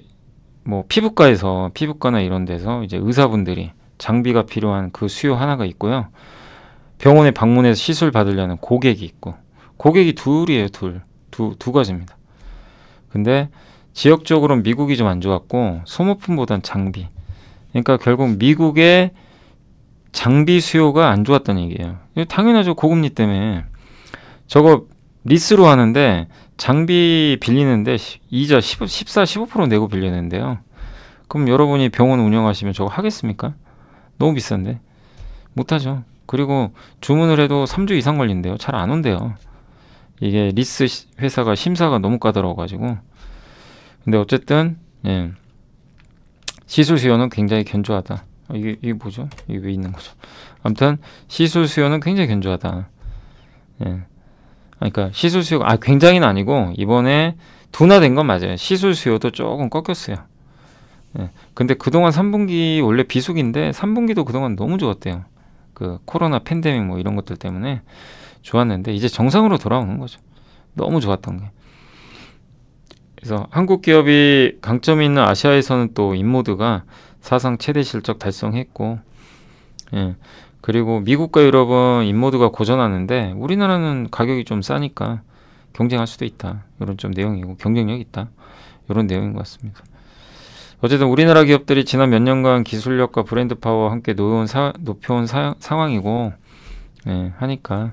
뭐 피부과에서 피부과나 이런 데서 이제 의사분들이 장비가 필요한 그 수요 하나가 있고요. 병원에 방문해서 시술 받으려는 고객이 있고 고객이 둘이에요, 둘. 두, 두 가지입니다. 근데 지역적으로 미국이 좀 안 좋았고 소모품보단 장비. 그러니까 결국 미국의 장비 수요가 안 좋았다는 얘기예요. 당연하죠. 고금리 때문에. 저거 리스로 하는데 장비 빌리는데 이자 1 4 15% 내고 빌리는데요. 그럼 여러분이 병원 운영하시면 저거 하겠습니까? 너무 비싼데. 못하죠. 그리고 주문을 해도 3주 이상 걸린대요. 잘 안 온대요. 이게 리스 회사가 심사가 너무 까다로워가지고. 근데 어쨌든, 예. 시술 수요는 굉장히 견조하다. 어, 이게, 이게 뭐죠? 이게 왜 있는 거죠? 아무튼, 시술 수요는 굉장히 견조하다. 예. 그러니까 시술 수요가 아 굉장히는 아니고 이번에 둔화된 건 맞아요. 시술 수요도 조금 꺾였어요. 예. 근데 그동안 3분기 원래 비수기인데 3분기도 그동안 너무 좋았대요. 그 코로나 팬데믹 뭐 이런 것들 때문에 좋았는데 이제 정상으로 돌아오는 거죠. 너무 좋았던 게. 그래서 한국 기업이 강점이 있는 아시아에서는 또 인모드가 사상 최대 실적 달성했고 예. 그리고 미국과 유럽은 인모드가 고전하는데 우리나라는 가격이 좀 싸니까 경쟁할 수도 있다. 이런 좀 내용이고 경쟁력 있다. 이런 내용인 것 같습니다. 어쨌든 우리나라 기업들이 지난 몇 년간 기술력과 브랜드 파워와 함께 놓은 사, 높여온 사, 상황이고 예, 하니까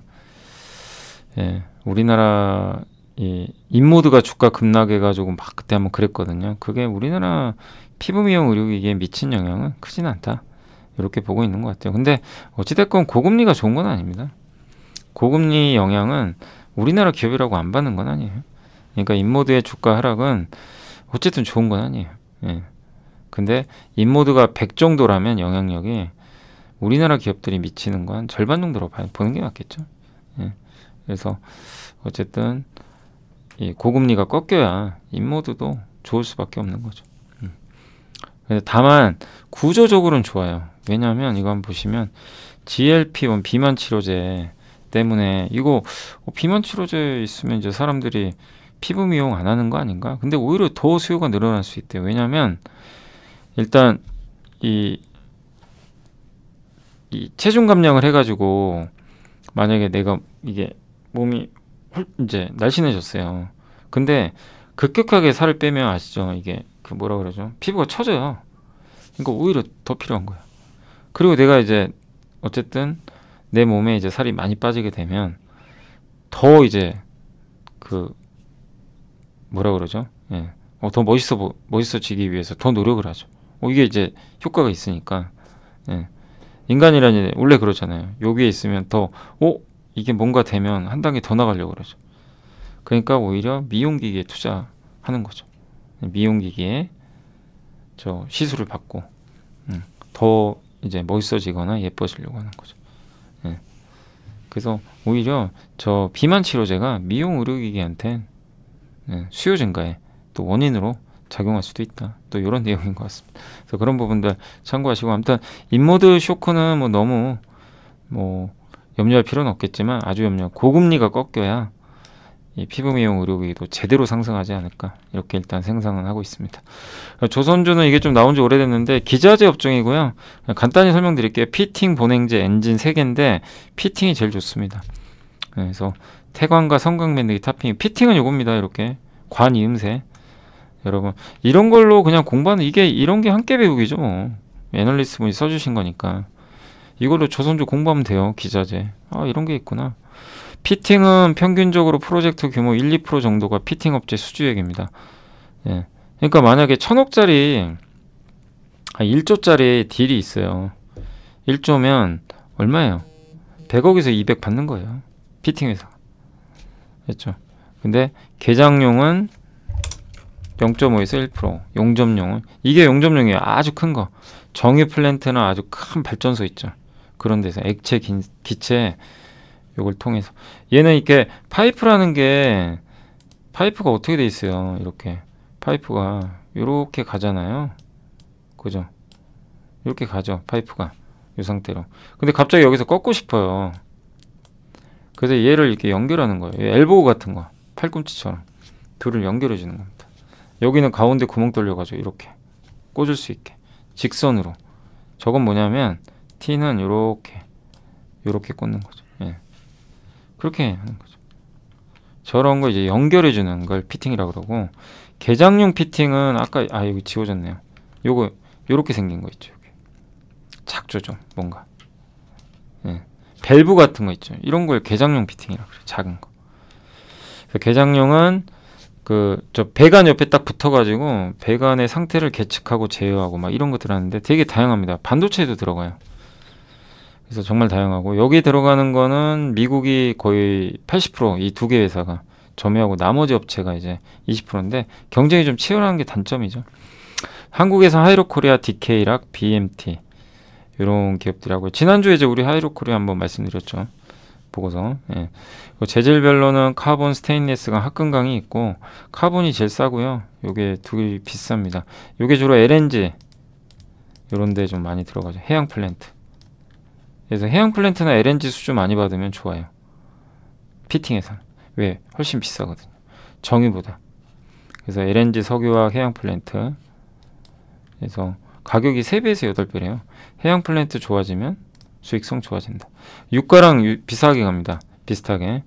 예, 우리나라 이 인모드가 주가 급락해가지고 막 그때 한번 그랬거든요. 그게 우리나라 피부 미용 의료기기에 미친 영향은 크진 않다. 이렇게 보고 있는 것 같아요. 근데 어찌됐건 고금리가 좋은 건 아닙니다. 고금리 영향은 우리나라 기업이라고 안 받는 건 아니에요. 그러니까 인모드의 주가 하락은 어쨌든 좋은 건 아니에요. 예. 근데 인모드가 100 정도라면 영향력이 우리나라 기업들이 미치는 건 절반 정도로 보는 게 맞겠죠. 예. 그래서 어쨌든 이 고금리가 꺾여야 인모드도 좋을 수밖에 없는 거죠. 음. 다만 구조적으로는 좋아요. 왜냐하면 이거 한번 보시면 GLP-1 뭐 비만 치료제 때문에 이거 뭐 비만 치료제 있으면 이제 사람들이 피부 미용 안 하는 거 아닌가? 근데 오히려 더 수요가 늘어날 수 있대요. 왜냐하면 일단 이, 이 체중 감량을 해가지고 만약에 내가 이게 몸이 이제 날씬해졌어요. 근데 급격하게 살을 빼면 아시죠? 이게 그 뭐라 그러죠? 피부가 처져요. 그러니까 오히려 더 필요한 거야. 그리고 내가 이제 어쨌든 내 몸에 이제 살이 많이 빠지게 되면 더 이제 그 뭐라 그러죠? 예. 어, 더 멋있어 보, 멋있어지기 위해서 더 노력을 하죠. 어, 이게 이제 효과가 있으니까. 예. 인간이라는 원래 그렇잖아요. 여기에 있으면 더 어, 이게 뭔가 되면 한 단계 더 나가려고 그러죠. 그러니까 오히려 미용 기기에 투자하는 거죠. 미용 기기에 저 시술을 받고 음, 더 이제 멋있어지거나 예뻐지려고 하는 거죠. 예. 그래서 오히려 저 비만 치료제가 미용 의료기기한테 예, 수요 증가에 또 원인으로 작용할 수도 있다. 또 이런 내용인 것 같습니다. 그래서 그런 부분들 참고하시고 아무튼 인모드 쇼크는 뭐 너무 뭐 염려할 필요는 없겠지만 아주 염려 고금리가 꺾여야 이 피부 미용 의료비도 제대로 상승하지 않을까 이렇게 일단 생각은 하고 있습니다. 조선주는 이게 좀 나온 지 오래됐는데 기자재 업종이고요. 간단히 설명드릴게요. 피팅, 보냉제, 엔진 세개인데 피팅이 제일 좋습니다. 그래서 태광과 성광맨드기 탑핑 피팅은 이겁니다 이렇게 관 이음새 여러분 이런 걸로 그냥 공부하는 이게 이런 게 함께 배우기죠. 뭐. 애널리스트 분이 써주신 거니까 이걸로 조선주 공부하면 돼요. 기자재 아 이런 게 있구나. 피팅은 평균적으로 프로젝트 규모 1, 2% 정도가 피팅 업체 수주액입니다. 예. 그러니까 만약에 천억짜리 아, 1조짜리 딜이 있어요. 1조면 얼마예요? 100억에서 200 받는 거예요. 피팅 회사. 그렇죠? 근데 개장용은 0.5에서 1%, 용접용은 이게 용접용이에요. 아주 큰 거. 정유 플랜트나 아주 큰 발전소 있죠. 그런 데서 액체 기, 기체 요걸 통해서 얘는 이렇게 파이프라는 게 파이프가 어떻게 돼 있어요 이렇게 파이프가 이렇게 가잖아요 그죠 이렇게 가죠 파이프가 이 상태로 근데 갑자기 여기서 꺾고 싶어요 그래서 얘를 이렇게 연결하는 거예요 엘보우 같은 거 팔꿈치처럼 둘을 연결해 주는 겁니다 여기는 가운데 구멍 뚫려가지고 이렇게 꽂을 수 있게 직선으로 저건 뭐냐면 T는 이렇게 이렇게 꽂는 거죠 그렇게 하는 거죠. 저런 거 이제 연결해 주는 걸 피팅이라고 그러고 개장용 피팅은 아까 아 여기 지워졌네요. 요거 요렇게 생긴 거 있죠. 여기. 작죠 좀 뭔가. 예. 밸브 같은 거 있죠. 이런 걸 개장용 피팅이라고 그래요. 작은 거. 개장용은 그 저 배관 옆에 딱 붙어가지고 배관의 상태를 계측하고 제어하고 막 이런 것들 하는데 되게 다양합니다. 반도체도 들어가요. 그래서 정말 다양하고 여기 들어가는 거는 미국이 거의 80%이 두 개 회사가 점유하고 나머지 업체가 이제 20%인데 경쟁이 좀 치열한 게 단점이죠. 한국에서 하이로코리아, DK락, BMT 이런 기업들하고 지난주에 이제 우리 하이로코리아 한번 말씀드렸죠. 보고서 예. 재질별로는 카본 스테인리스가 합금강이 있고 카본이 제일 싸고요. 요게 두 개 비쌉니다. 요게 주로 LNG 요런 데 좀 많이 들어가죠. 해양 플랜트 그래서 해양 플랜트나 LNG 수주 많이 받으면 좋아요. 피팅해서. 왜? 훨씬 비싸거든요. 정유보다. 그래서 LNG 석유와 해양 플랜트. 그래서 가격이 3배에서 8배래요. 해양 플랜트 좋아지면 수익성 좋아진다. 유가랑 유, 비싸게 갑니다. 비슷하게.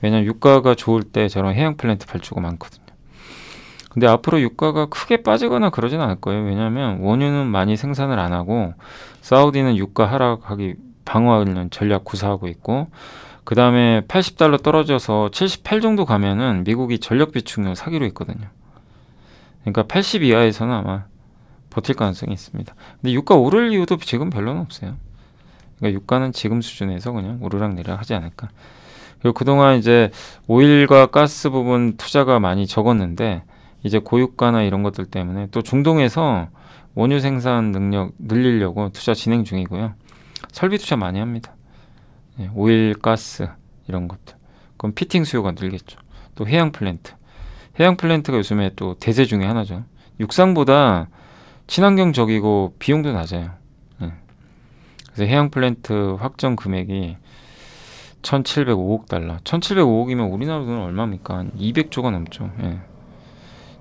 왜냐면 유가가 좋을 때 저런 해양 플랜트 발주가 많거든요. 근데 앞으로 유가가 크게 빠지거나 그러진 않을 거예요. 왜냐하면 원유는 많이 생산을 안 하고 사우디는 유가 하락하기 방어하는 전략 구사하고 있고 그 다음에 80달러 떨어져서 78 정도 가면은 미국이 전력 비축을 사기로 했거든요. 그러니까 80 이하에서는 아마 버틸 가능성이 있습니다. 근데 유가 오를 이유도 지금 별로는 없어요. 그러니까 유가는 지금 수준에서 그냥 오르락내리락 하지 않을까. 그리고 그동안 이제 오일과 가스 부분 투자가 많이 적었는데 이제 고유가나 이런 것들 때문에 또 중동에서 원유 생산 능력 늘리려고 투자 진행 중이고요. 설비 투자 많이 합니다. 예, 오일, 가스 이런 것들. 그럼 피팅 수요가 늘겠죠. 또 해양 플랜트. 해양 플랜트가 요즘에 또 대세 중에 하나죠. 육상보다 친환경적이고 비용도 낮아요. 예. 그래서 해양 플랜트 확정 금액이 1,705억 달러. 1,705억이면 우리나라 돈은 얼마입니까? 한 200조가 넘죠. 예.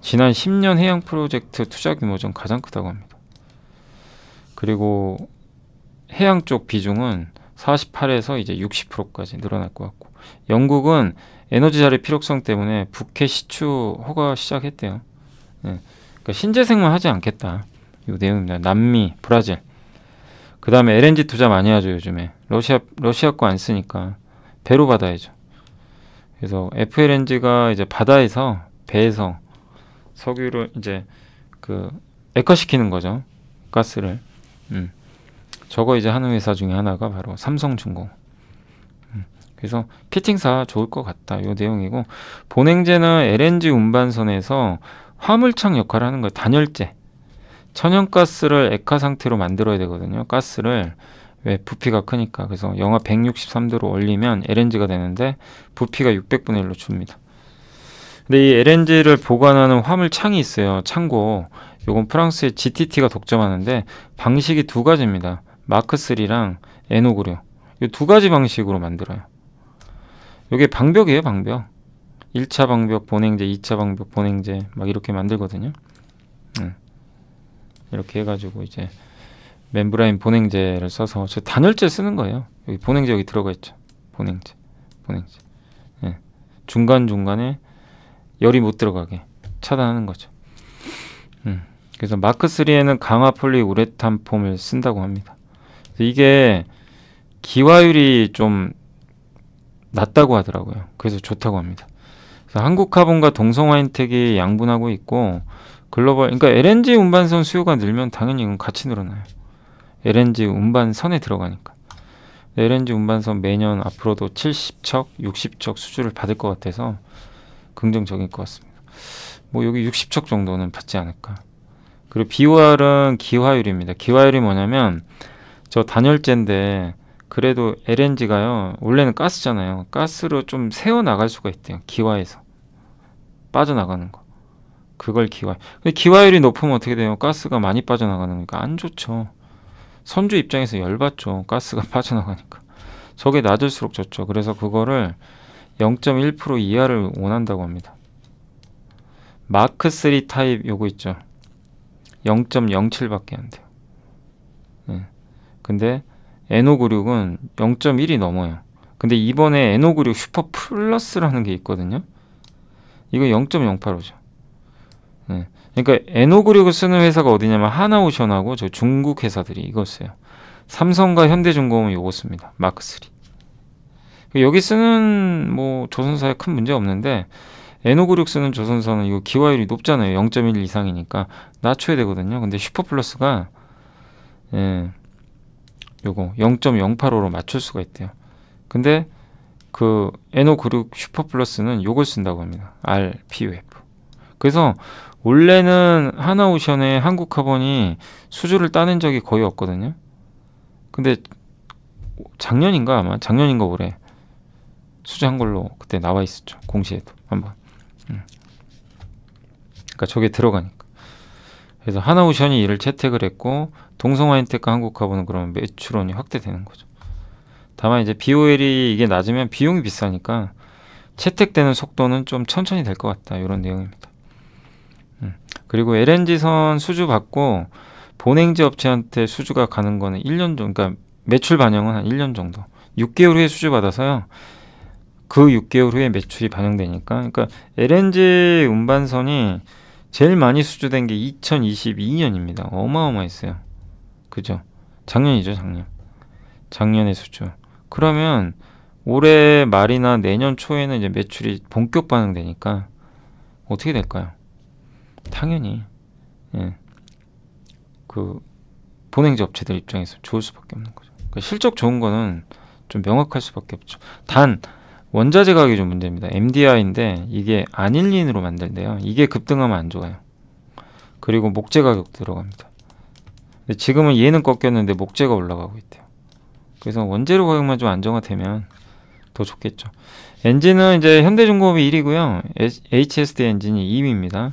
지난 10년 해양 프로젝트 투자 규모 중 가장 크다고 합니다. 그리고 해양 쪽 비중은 48에서 이제 60%까지 늘어날 것 같고 영국은 에너지 자리 필요성 때문에 북해 시추 허가 시작했대요. 네. 그러니까 신재생만 하지 않겠다. 이 내용입니다. 남미, 브라질. 그 다음에 LNG 투자 많이 하죠 요즘에 러시아 러시아 거 안 쓰니까 배로 받아야죠. 그래서 FLNG가 이제 바다에서 배에서 석유를 이제 그 액화시키는 거죠. 가스를. 음. 저거 이제 하는 회사 중에 하나가 바로 삼성중공. 음. 그래서 피팅사 좋을 것 같다. 요 내용이고 본행제나 LNG 운반선에서 화물창 역할을 하는 거 단열재. 천연가스를 액화 상태로 만들어야 되거든요. 가스를 왜 부피가 크니까 그래서 영하 163도로 올리면 LNG가 되는데 부피가 600분의 1로 줍니다. 근데 이 LNG를 보관하는 화물창이 있어요. 창고. 요건 프랑스의 GTT가 독점하는데 방식이 두 가지입니다. 마크3랑 NO96. 이두 가지 방식으로 만들어요. 요게 방벽이에요, 방벽. 1차 방벽 보냉제 2차 방벽 보냉제막 이렇게 만들거든요. 음. 이렇게 해가지고 이제 멤브라인 보냉제를 써서 저 단열재 쓰는 거예요. 여기 보냉제 여기 들어가 있죠. 보냉제보냉제 예. 중간 중간에 열이 못 들어가게 차단하는 거죠. 음. 그래서 마크3에는 강화 폴리 우레탄 폼을 쓴다고 합니다. 이게 기화율이 좀 낮다고 하더라고요. 그래서 좋다고 합니다. 그래서 한국 카본과 동성화 혜택이 양분하고 있고 글로벌 그러니까 LNG 운반선 수요가 늘면 당연히 이건 같이 늘어나요. LNG 운반선에 들어가니까. LNG 운반선 매년 앞으로도 70척, 60척 수주를 받을 것 같아서 긍정적일 것 같습니다. 뭐 여기 60척 정도는 받지 않을까. 그리고 비활은 기화율입니다. 기화율이 뭐냐면 저 단열재인데 그래도 LNG가요. 원래는 가스잖아요. 가스로 좀 세워 나갈 수가 있대요. 기화에서 빠져나가는 거. 그걸 기화. 근데 기화율이 높으면 어떻게 돼요? 가스가 많이 빠져나가는 거니까 안 좋죠. 선주 입장에서 열받죠. 가스가 빠져나가니까. 저게 낮을수록 좋죠. 그래서 그거를 0.1% 이하를 원한다고 합니다. 마크3 타입 요거 있죠. 0.07밖에 안 돼요. 네. 근데 NO96은 0.1이 넘어요. 근데 이번에 NO96 슈퍼 플러스라는 게 있거든요. 이거 0.085죠. 네. 예. 그러니까 NO96을 쓰는 회사가 어디냐면 하나오션하고 저 중국 회사들이 이거 써요. 삼성과 현대중공업은 요거 씁니다. 마크3. 그 여기 쓰는 뭐 조선사에 큰 문제 없는데 N596 쓰는 조선사는 이거 기화율이 높잖아요. 0.1 이상이니까 낮춰야 되거든요. 근데 슈퍼플러스가 예, 요거 0.085로 맞출 수가 있대요. 근데 그 N596 슈퍼플러스는 요걸 쓴다고 합니다. RPUF. 그래서 원래는 하나오션에 한국카본이 수주를 따낸 적이 거의 없거든요. 근데 작년인가 아마 작년인가 올해 수주한 걸로 그때 나와 있었죠. 공시에도 한번. 음. 그러니까 저게 들어가니까. 그래서 하나우션이 이를 채택을 했고 동성화인텍과 한국화보는 그러면 매출원이 확대되는 거죠. 다만 이제 BOL이 이게 낮으면 비용이 비싸니까 채택되는 속도는 좀 천천히 될 것 같다 이런 내용입니다. 음. 그리고 LNG선 수주 받고 본행지 업체한테 수주가 가는 거는 1년 정도, 그러니까 매출 반영은 한 1년 정도. 6개월 후에 수주 받아서요. 그 6개월 후에 매출이 반영되니까 그러니까 LNG 운반선이 제일 많이 수주된 게 2022년입니다. 어마어마했어요. 그죠? 작년이죠, 작년. 작년의 수주. 그러면 올해 말이나 내년 초에는 이제 매출이 본격 반영되니까 어떻게 될까요? 당연히 예. 그보냉지 업체들 입장에서 좋을 수밖에 없는 거죠. 그러니까 실적 좋은 거는 좀 명확할 수밖에 없죠. 단 원자재 가격이 좀 문제입니다. MDI인데 이게 아닐린으로 만들대요. 이게 급등하면 안 좋아요. 그리고 목재 가격 들어갑니다. 지금은 얘는 꺾였는데 목재가 올라가고 있대요. 그래서 원재료 가격만 좀 안정화되면 더 좋겠죠. 엔진은 이제 현대중공업이 1위고요. HSD 엔진이 2위입니다.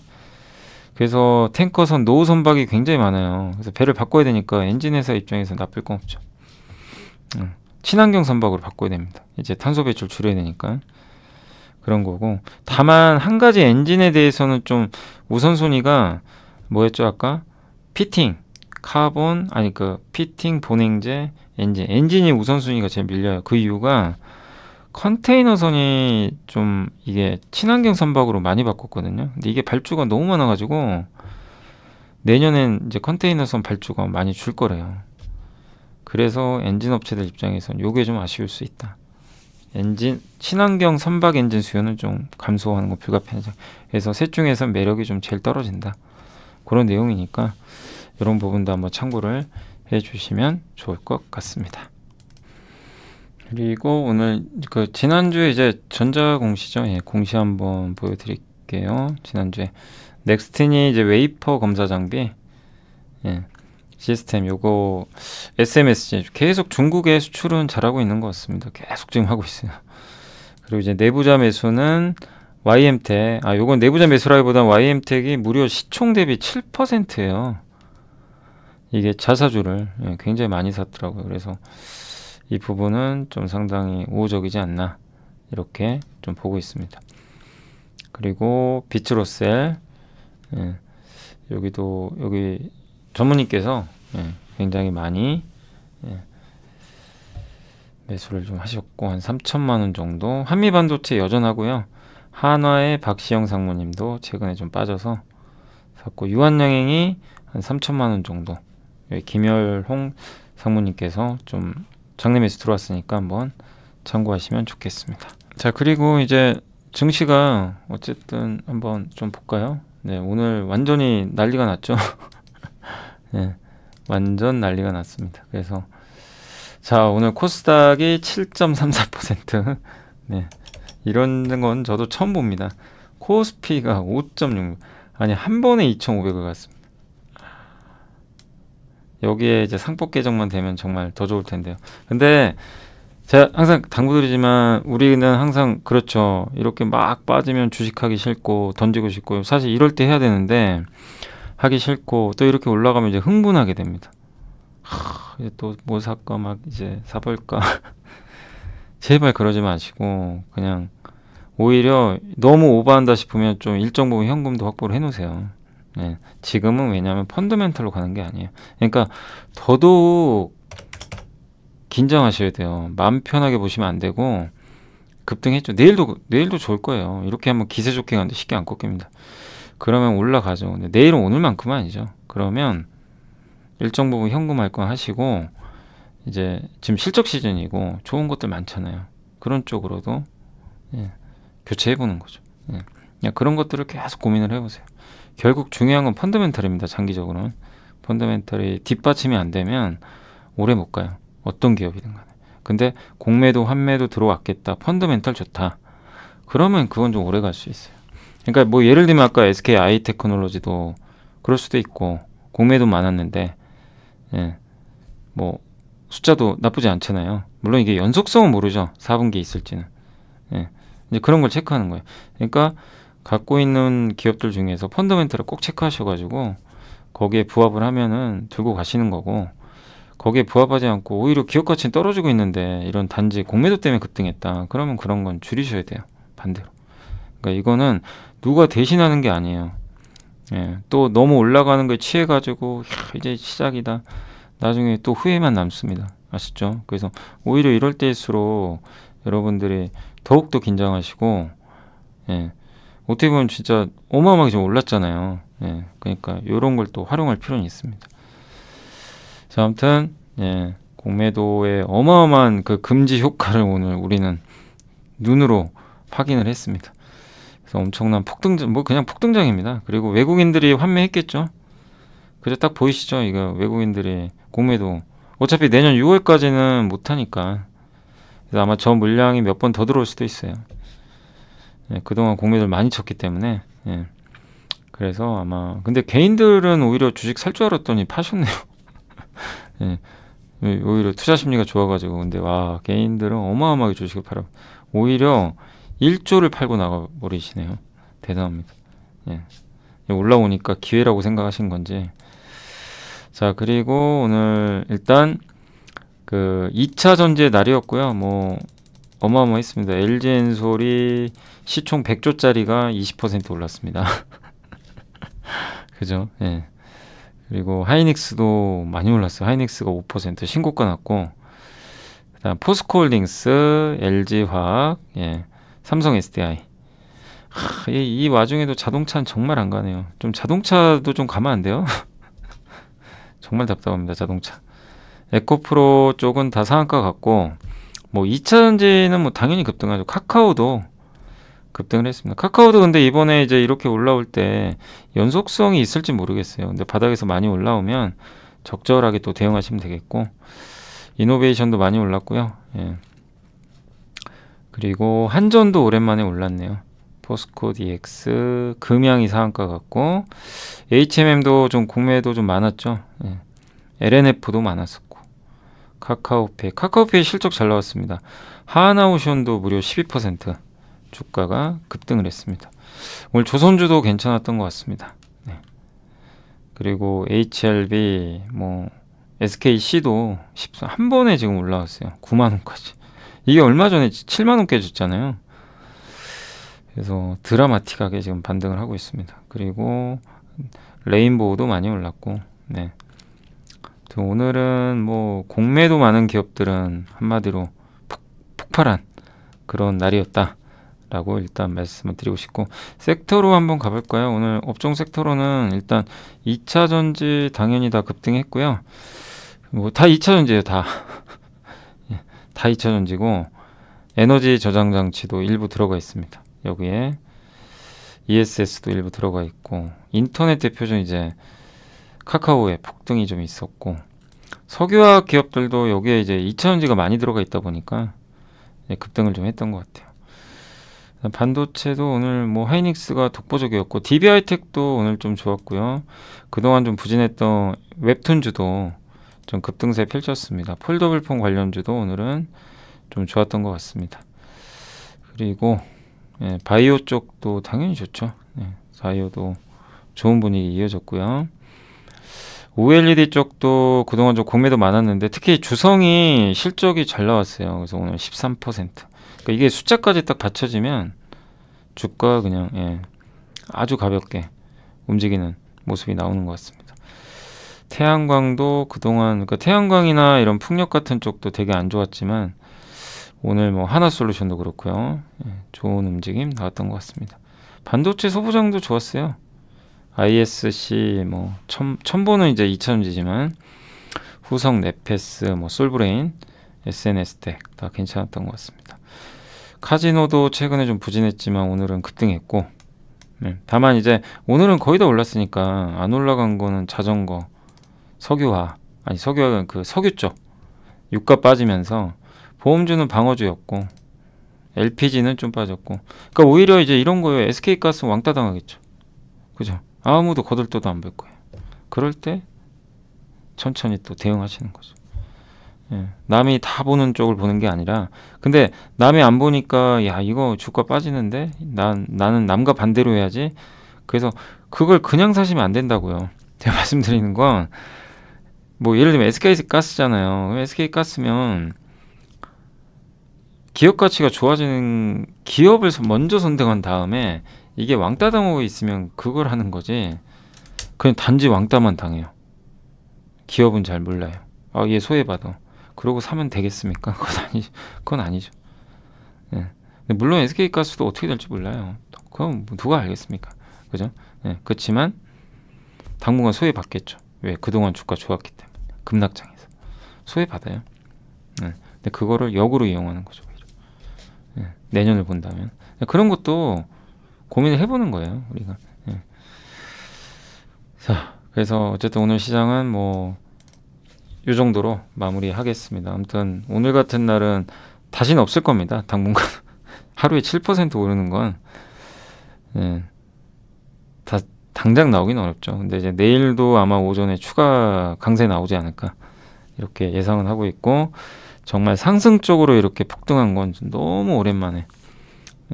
그래서 탱커선 노후 선박이 굉장히 많아요. 그래서 배를 바꿔야 되니까 엔진 회사 입장에서 나쁠 건 없죠. 음. 친환경 선박으로 바꿔야 됩니다. 이제 탄소 배출 줄여야 되니까 그런 거고 다만 한 가지 엔진에 대해서는 좀 우선순위가 뭐였죠 아까 피팅 카본 아니 그 피팅 본행제 엔진 엔진이 우선순위가 제일 밀려요 그 이유가 컨테이너선이 좀 이게 친환경 선박으로 많이 바꿨거든요 근데 이게 발주가 너무 많아 가지고 내년엔 이제 컨테이너선 발주가 많이 줄 거래요 그래서 엔진 업체들 입장에선 요게 좀 아쉬울 수 있다. 엔진 친환경 선박 엔진 수요는 좀 감소하는 거 불가피하죠. 그래서 셋 중에서 매력이 좀 제일 떨어진다. 그런 내용이니까 이런 부분도 한번 참고를 해주시면 좋을 것 같습니다. 그리고 오늘 그 지난주에 이제 전자 공시죠. 예, 공시 한번 보여드릴게요. 지난주에 넥스틴이 이제 웨이퍼 검사 장비. 예, 시스템 요거 SMSG 계속 중국의 수출은 잘하고 있는 것 같습니다. 계속 지금 하고 있어요. 그리고 이제 내부자 매수는 YM텍 아 요건 내부자 매수라기보단 YM텍이 무려 시총 대비 7%예요. 이게 자사주를 예, 굉장히 많이 샀더라고요. 그래서 이 부분은 좀 상당히 우호적이지 않나 이렇게 좀 보고 있습니다. 그리고 비츠로셀 예, 여기도 여기 전문의께서 예, 굉장히 많이 예, 매수를 좀 하셨고 한 3천만 원 정도 한미반도체 여전하고요. 한화의 박시영 상무님도 최근에 좀 빠져서 샀고 유한양행이 한 3천만 원 정도 예, 김열홍 상무님께서 좀장례 매수 들어왔으니까 한번 참고하시면 좋겠습니다. 자 그리고 이제 증시가 어쨌든 한번 좀 볼까요? 네 오늘 완전히 난리가 났죠. 예, 완전 난리가 났습니다. 그래서 자 오늘 코스닥이 7.34% 네, 이런 건 저도 처음 봅니다. 코스피가 5.6 아니 한 번에 2,500을 갔습니다. 여기에 이제 상법 개정만 되면 정말 더 좋을 텐데요. 근데 제가 항상 당부드리지만 우리는 항상 그렇죠. 이렇게 막 빠지면 주식하기 싫고 던지고 싶고 사실 이럴 때 해야 되는데 하기 싫고 또 이렇게 올라가면 이제 흥분하게 됩니다. 하, 이제 또뭐 살까 막 이제 사볼까 제발 그러지 마시고 그냥 오히려 너무 오버한다 싶으면 좀 일정 부분 현금도 확보를 해놓으세요. 네, 지금은 왜냐하면 펀더멘털로 가는 게 아니에요. 그러니까 더더욱 긴장하셔야 돼요. 마음 편하게 보시면 안 되고 급등했죠. 내일도 내일도 좋을 거예요. 이렇게 한번 기세 좋게 가는데 쉽게 안 꺾입니다. 그러면 올라가죠. 근데 내일은 오늘만큼은 아니죠. 그러면 일정 부분 현금할 건 하시고 이제 지금 실적 시즌이고 좋은 것들 많잖아요. 그런 쪽으로도 예, 교체해 보는 거죠. 예, 그냥 그런 것들을 계속 고민을 해보세요. 결국 중요한 건 펀더멘털입니다. 장기적으로는 펀더멘털이 뒷받침이 안 되면 오래 못 가요. 어떤 기업이든 간에. 근데 공매도 환매도 들어왔겠다. 펀더멘털 좋다. 그러면 그건 좀 오래 갈 수 있어요. 그러니까 뭐 예를 들면 아까 SK 아이 테크놀로지도 그럴 수도 있고 공매도 많았는데 예. 뭐 숫자도 나쁘지 않잖아요. 물론 이게 연속성은 모르죠. 4분기 있을지는. 예. 이제 그런 걸 체크하는 거예요. 그러니까 갖고 있는 기업들 중에서 펀더멘털을 꼭 체크하셔 가지고 거기에 부합을 하면은 들고 가시는 거고 거기에 부합하지 않고 오히려 기업 가치는 떨어지고 있는데 이런 단지 공매도 때문에 급등했다. 그러면 그런 건 줄이셔야 돼요. 반대로. 그러니까 이거는 누가 대신하는 게 아니에요. 예, 또 너무 올라가는 걸 취해가지고 이제 시작이다. 나중에 또 후회만 남습니다. 아시죠? 그래서 오히려 이럴 때일수록 여러분들이 더욱더 긴장하시고 예, 어떻게 보면 진짜 어마어마하게 좀 올랐잖아요. 예, 그러니까 이런 걸 또 활용할 필요는 있습니다. 자, 아무튼 예, 공매도의 어마어마한 그 금지 효과를 오늘 우리는 눈으로 확인을 했습니다. 그래서 엄청난 폭등장, 뭐 그냥 폭등장입니다. 그리고 외국인들이 환매했겠죠. 그래 딱 보이시죠? 이거 외국인들이 공매도 어차피 내년 6월까지는 못하니까 그래서 아마 저 물량이 몇 번 더 들어올 수도 있어요. 예, 그동안 공매도를 많이 쳤기 때문에 예. 그래서 아마 근데 개인들은 오히려 주식 살 줄 알았더니 파셨네요. 예. 오히려 투자 심리가 좋아가지고 근데 와 개인들은 어마어마하게 주식을 팔아 오히려 1조를 팔고 나가버리시네요. 대단합니다. 예. 올라오니까 기회라고 생각하신 건지. 자, 그리고 오늘 일단 그 2차 전지의 날이었고요. 뭐 어마어마했습니다. LG 엔솔이 시총 100조짜리가 20% 올랐습니다. 그죠? 예. 그리고 하이닉스도 많이 올랐어요. 하이닉스가 5% 신고가 났고 그다음 포스코홀딩스, LG화학, 예. 삼성 SDI. 하, 이, 이 와중에도 자동차는 정말 안 가네요. 좀 자동차도 좀 가면 안 돼요? 정말 답답합니다, 자동차. 에코프로 쪽은 다 상한가 같고, 뭐 2차전지는 뭐 당연히 급등하죠. 카카오도 급등을 했습니다. 카카오도 근데 이번에 이제 이렇게 올라올 때 연속성이 있을지 모르겠어요. 근데 바닥에서 많이 올라오면 적절하게 또 대응하시면 되겠고, 이노베이션도 많이 올랐고요. 예. 그리고 한전도 오랜만에 올랐네요. 포스코 DX, e 금양이 상한가 같고 HMM도 좀 공매도 좀 많았죠. 예. LNF도 많았었고 카카오페카카오페 실적 잘 나왔습니다. 하나오션도 무려 12% 주가가 급등을 했습니다. 오늘 조선주도 괜찮았던 것 같습니다. 예. 그리고 HLB, 뭐 SKC도 14, 한 번에 지금 올라왔어요. 9만 원까지. 이게 얼마 전에 7만 원깨 졌잖아요 그래서 드라마틱하게 지금 반등을 하고 있습니다. 그리고 레인보우도 많이 올랐고, 네. 오늘은 뭐 공매도 많은 기업들은 한마디로 폭, 발한 그런 날이었다라고 일단 말씀을 드리고 싶고 섹터로 한번 가볼까요? 오늘 업종 섹터로는 일단 2차 전지 당연히 다 급등했고요. 뭐 다 2차 전지예요, 다. 다 잊혀전지고 에너지 저장 장치도 일부 들어가 있습니다. 여기에 ESS도 일부 들어가 있고 인터넷 대표죠 이제 카카오에 폭등이 좀 있었고 석유화학 기업들도 여기에 이제 2차전지가 많이 들어가 있다 보니까 급등을 좀 했던 것 같아요. 반도체도 오늘 뭐 하이닉스가 독보적이었고 d b 이텍도 오늘 좀 좋았고요. 그동안 좀 부진했던 웹툰주도 좀 급등세 펼쳤습니다. 폴더블폰 관련주도 오늘은 좀 좋았던 것 같습니다. 그리고 예, 바이오 쪽도 당연히 좋죠. 예, 바이오도 좋은 분위기 이어졌고요. OLED 쪽도 그동안 좀 공매도 많았는데 특히 주성이 실적이 잘 나왔어요. 그래서 오늘 13%. 그러니까 이게 숫자까지 딱 받쳐지면 주가 그냥 예, 아주 가볍게 움직이는 모습이 나오는 것 같습니다. 태양광도 그동안 그러니까 태양광이나 이런 풍력 같은 쪽도 되게 안 좋았지만 오늘 뭐 하나 솔루션도 그렇고요. 예, 좋은 움직임 나왔던 것 같습니다. 반도체 소부장도 좋았어요. ISC 뭐 첨, 보는 이제 2차전지지만 후성, 네페스, 뭐 솔브레인, SNS텍 다 괜찮았던 것 같습니다. 카지노도 최근에 좀 부진했지만 오늘은 급등했고 네. 다만 이제 오늘은 거의 다 올랐으니까 안 올라간 거는 자전거 석유화 아니 석유화는 그 석유 쪽 유가 빠지면서 보험주는 방어주였고 LPG는 좀 빠졌고 그러니까 오히려 이제 이런 거에 SK 가스 왕따 당하겠죠. 그죠? 아무도 거들떠도 안 볼 거예요. 그럴 때 천천히 또 대응하시는 거죠. 예, 남이 다 보는 쪽을 보는 게 아니라 근데 남이 안 보니까 야 이거 주가 빠지는데 난 나는 남과 반대로 해야지. 그래서 그걸 그냥 사시면 안 된다고요. 제가 말씀드리는 건뭐 예를 들면 SK 가스잖아요. SK 가스면 기업 가치가 좋아지는 기업을 먼저 선택한 다음에 이게 왕따 당하고 있으면 그걸 하는 거지. 그냥 단지 왕따만 당해요. 기업은 잘 몰라요. 아, 얘 소외받아. 그러고 사면 되겠습니까? 그건 아니, 죠 그건 아니죠. 예. 물론 SK 가스도 어떻게 될지 몰라요. 그건 뭐 누가 알겠습니까? 그죠? 예. 그렇지만 당분간 소외받겠죠. 왜? 그동안 주가 좋았기 때문에. 급락장에서 소외받아요. 네. 근데 그거를 역으로 이용하는 거죠. 네. 내년을 본다면 네, 그런 것도 고민을 해보는 거예요. 우리가 네. 자 그래서 어쨌든 오늘 시장은 뭐 이 정도로 마무리하겠습니다. 아무튼 오늘 같은 날은 다시는 없을 겁니다. 당분간 하루에 7% 오르는 건 네. 당장 나오긴 어렵죠. 근데 이제 내일도 아마 오전에 추가 강세 나오지 않을까 이렇게 예상은 하고 있고 정말 상승 적으로 이렇게 폭등한 건 너무 오랜만에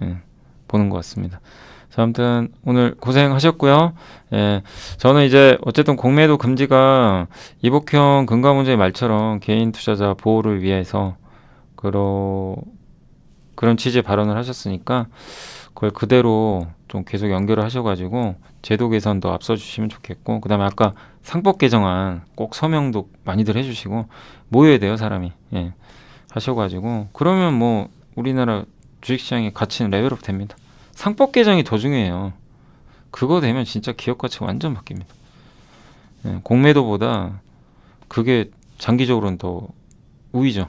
예, 보는 것 같습니다. 자, 아무튼 오늘 고생하셨고요. 예, 저는 이제 어쨌든 공매도 금지가 이복형 금감원장의 말처럼 개인 투자자 보호를 위해서 그러 그런 취지의 발언을 하셨으니까 그걸 그대로 좀 계속 연결을 하셔가지고 제도 개선도 앞서 주시면 좋겠고 그 다음에 아까 상법 개정안 꼭 서명도 많이들 해주시고 모여야 돼요 사람이 예 하셔가지고 그러면 뭐 우리나라 주식시장의 가치는 레벨업 됩니다 상법 개정이 더 중요해요 그거 되면 진짜 기업 가치가 완전 바뀝니다 예, 공매도보다 그게 장기적으로는 더 우위죠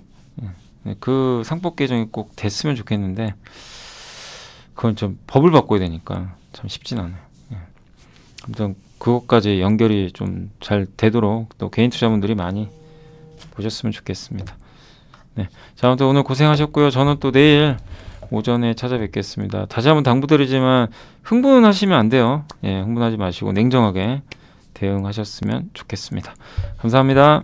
예, 그 상법 개정이 꼭 됐으면 좋겠는데 그건 좀 법을 바꿔야 되니까 참 쉽진 않아요. 예. 아무튼 그것까지 연결이 좀 잘 되도록 또 개인 투자분들이 많이 보셨으면 좋겠습니다. 네. 자, 아무튼 오늘 고생하셨고요. 저는 또 내일 오전에 찾아뵙겠습니다. 다시 한번 당부드리지만 흥분하시면 안 돼요. 예, 흥분하지 마시고 냉정하게 대응하셨으면 좋겠습니다. 감사합니다.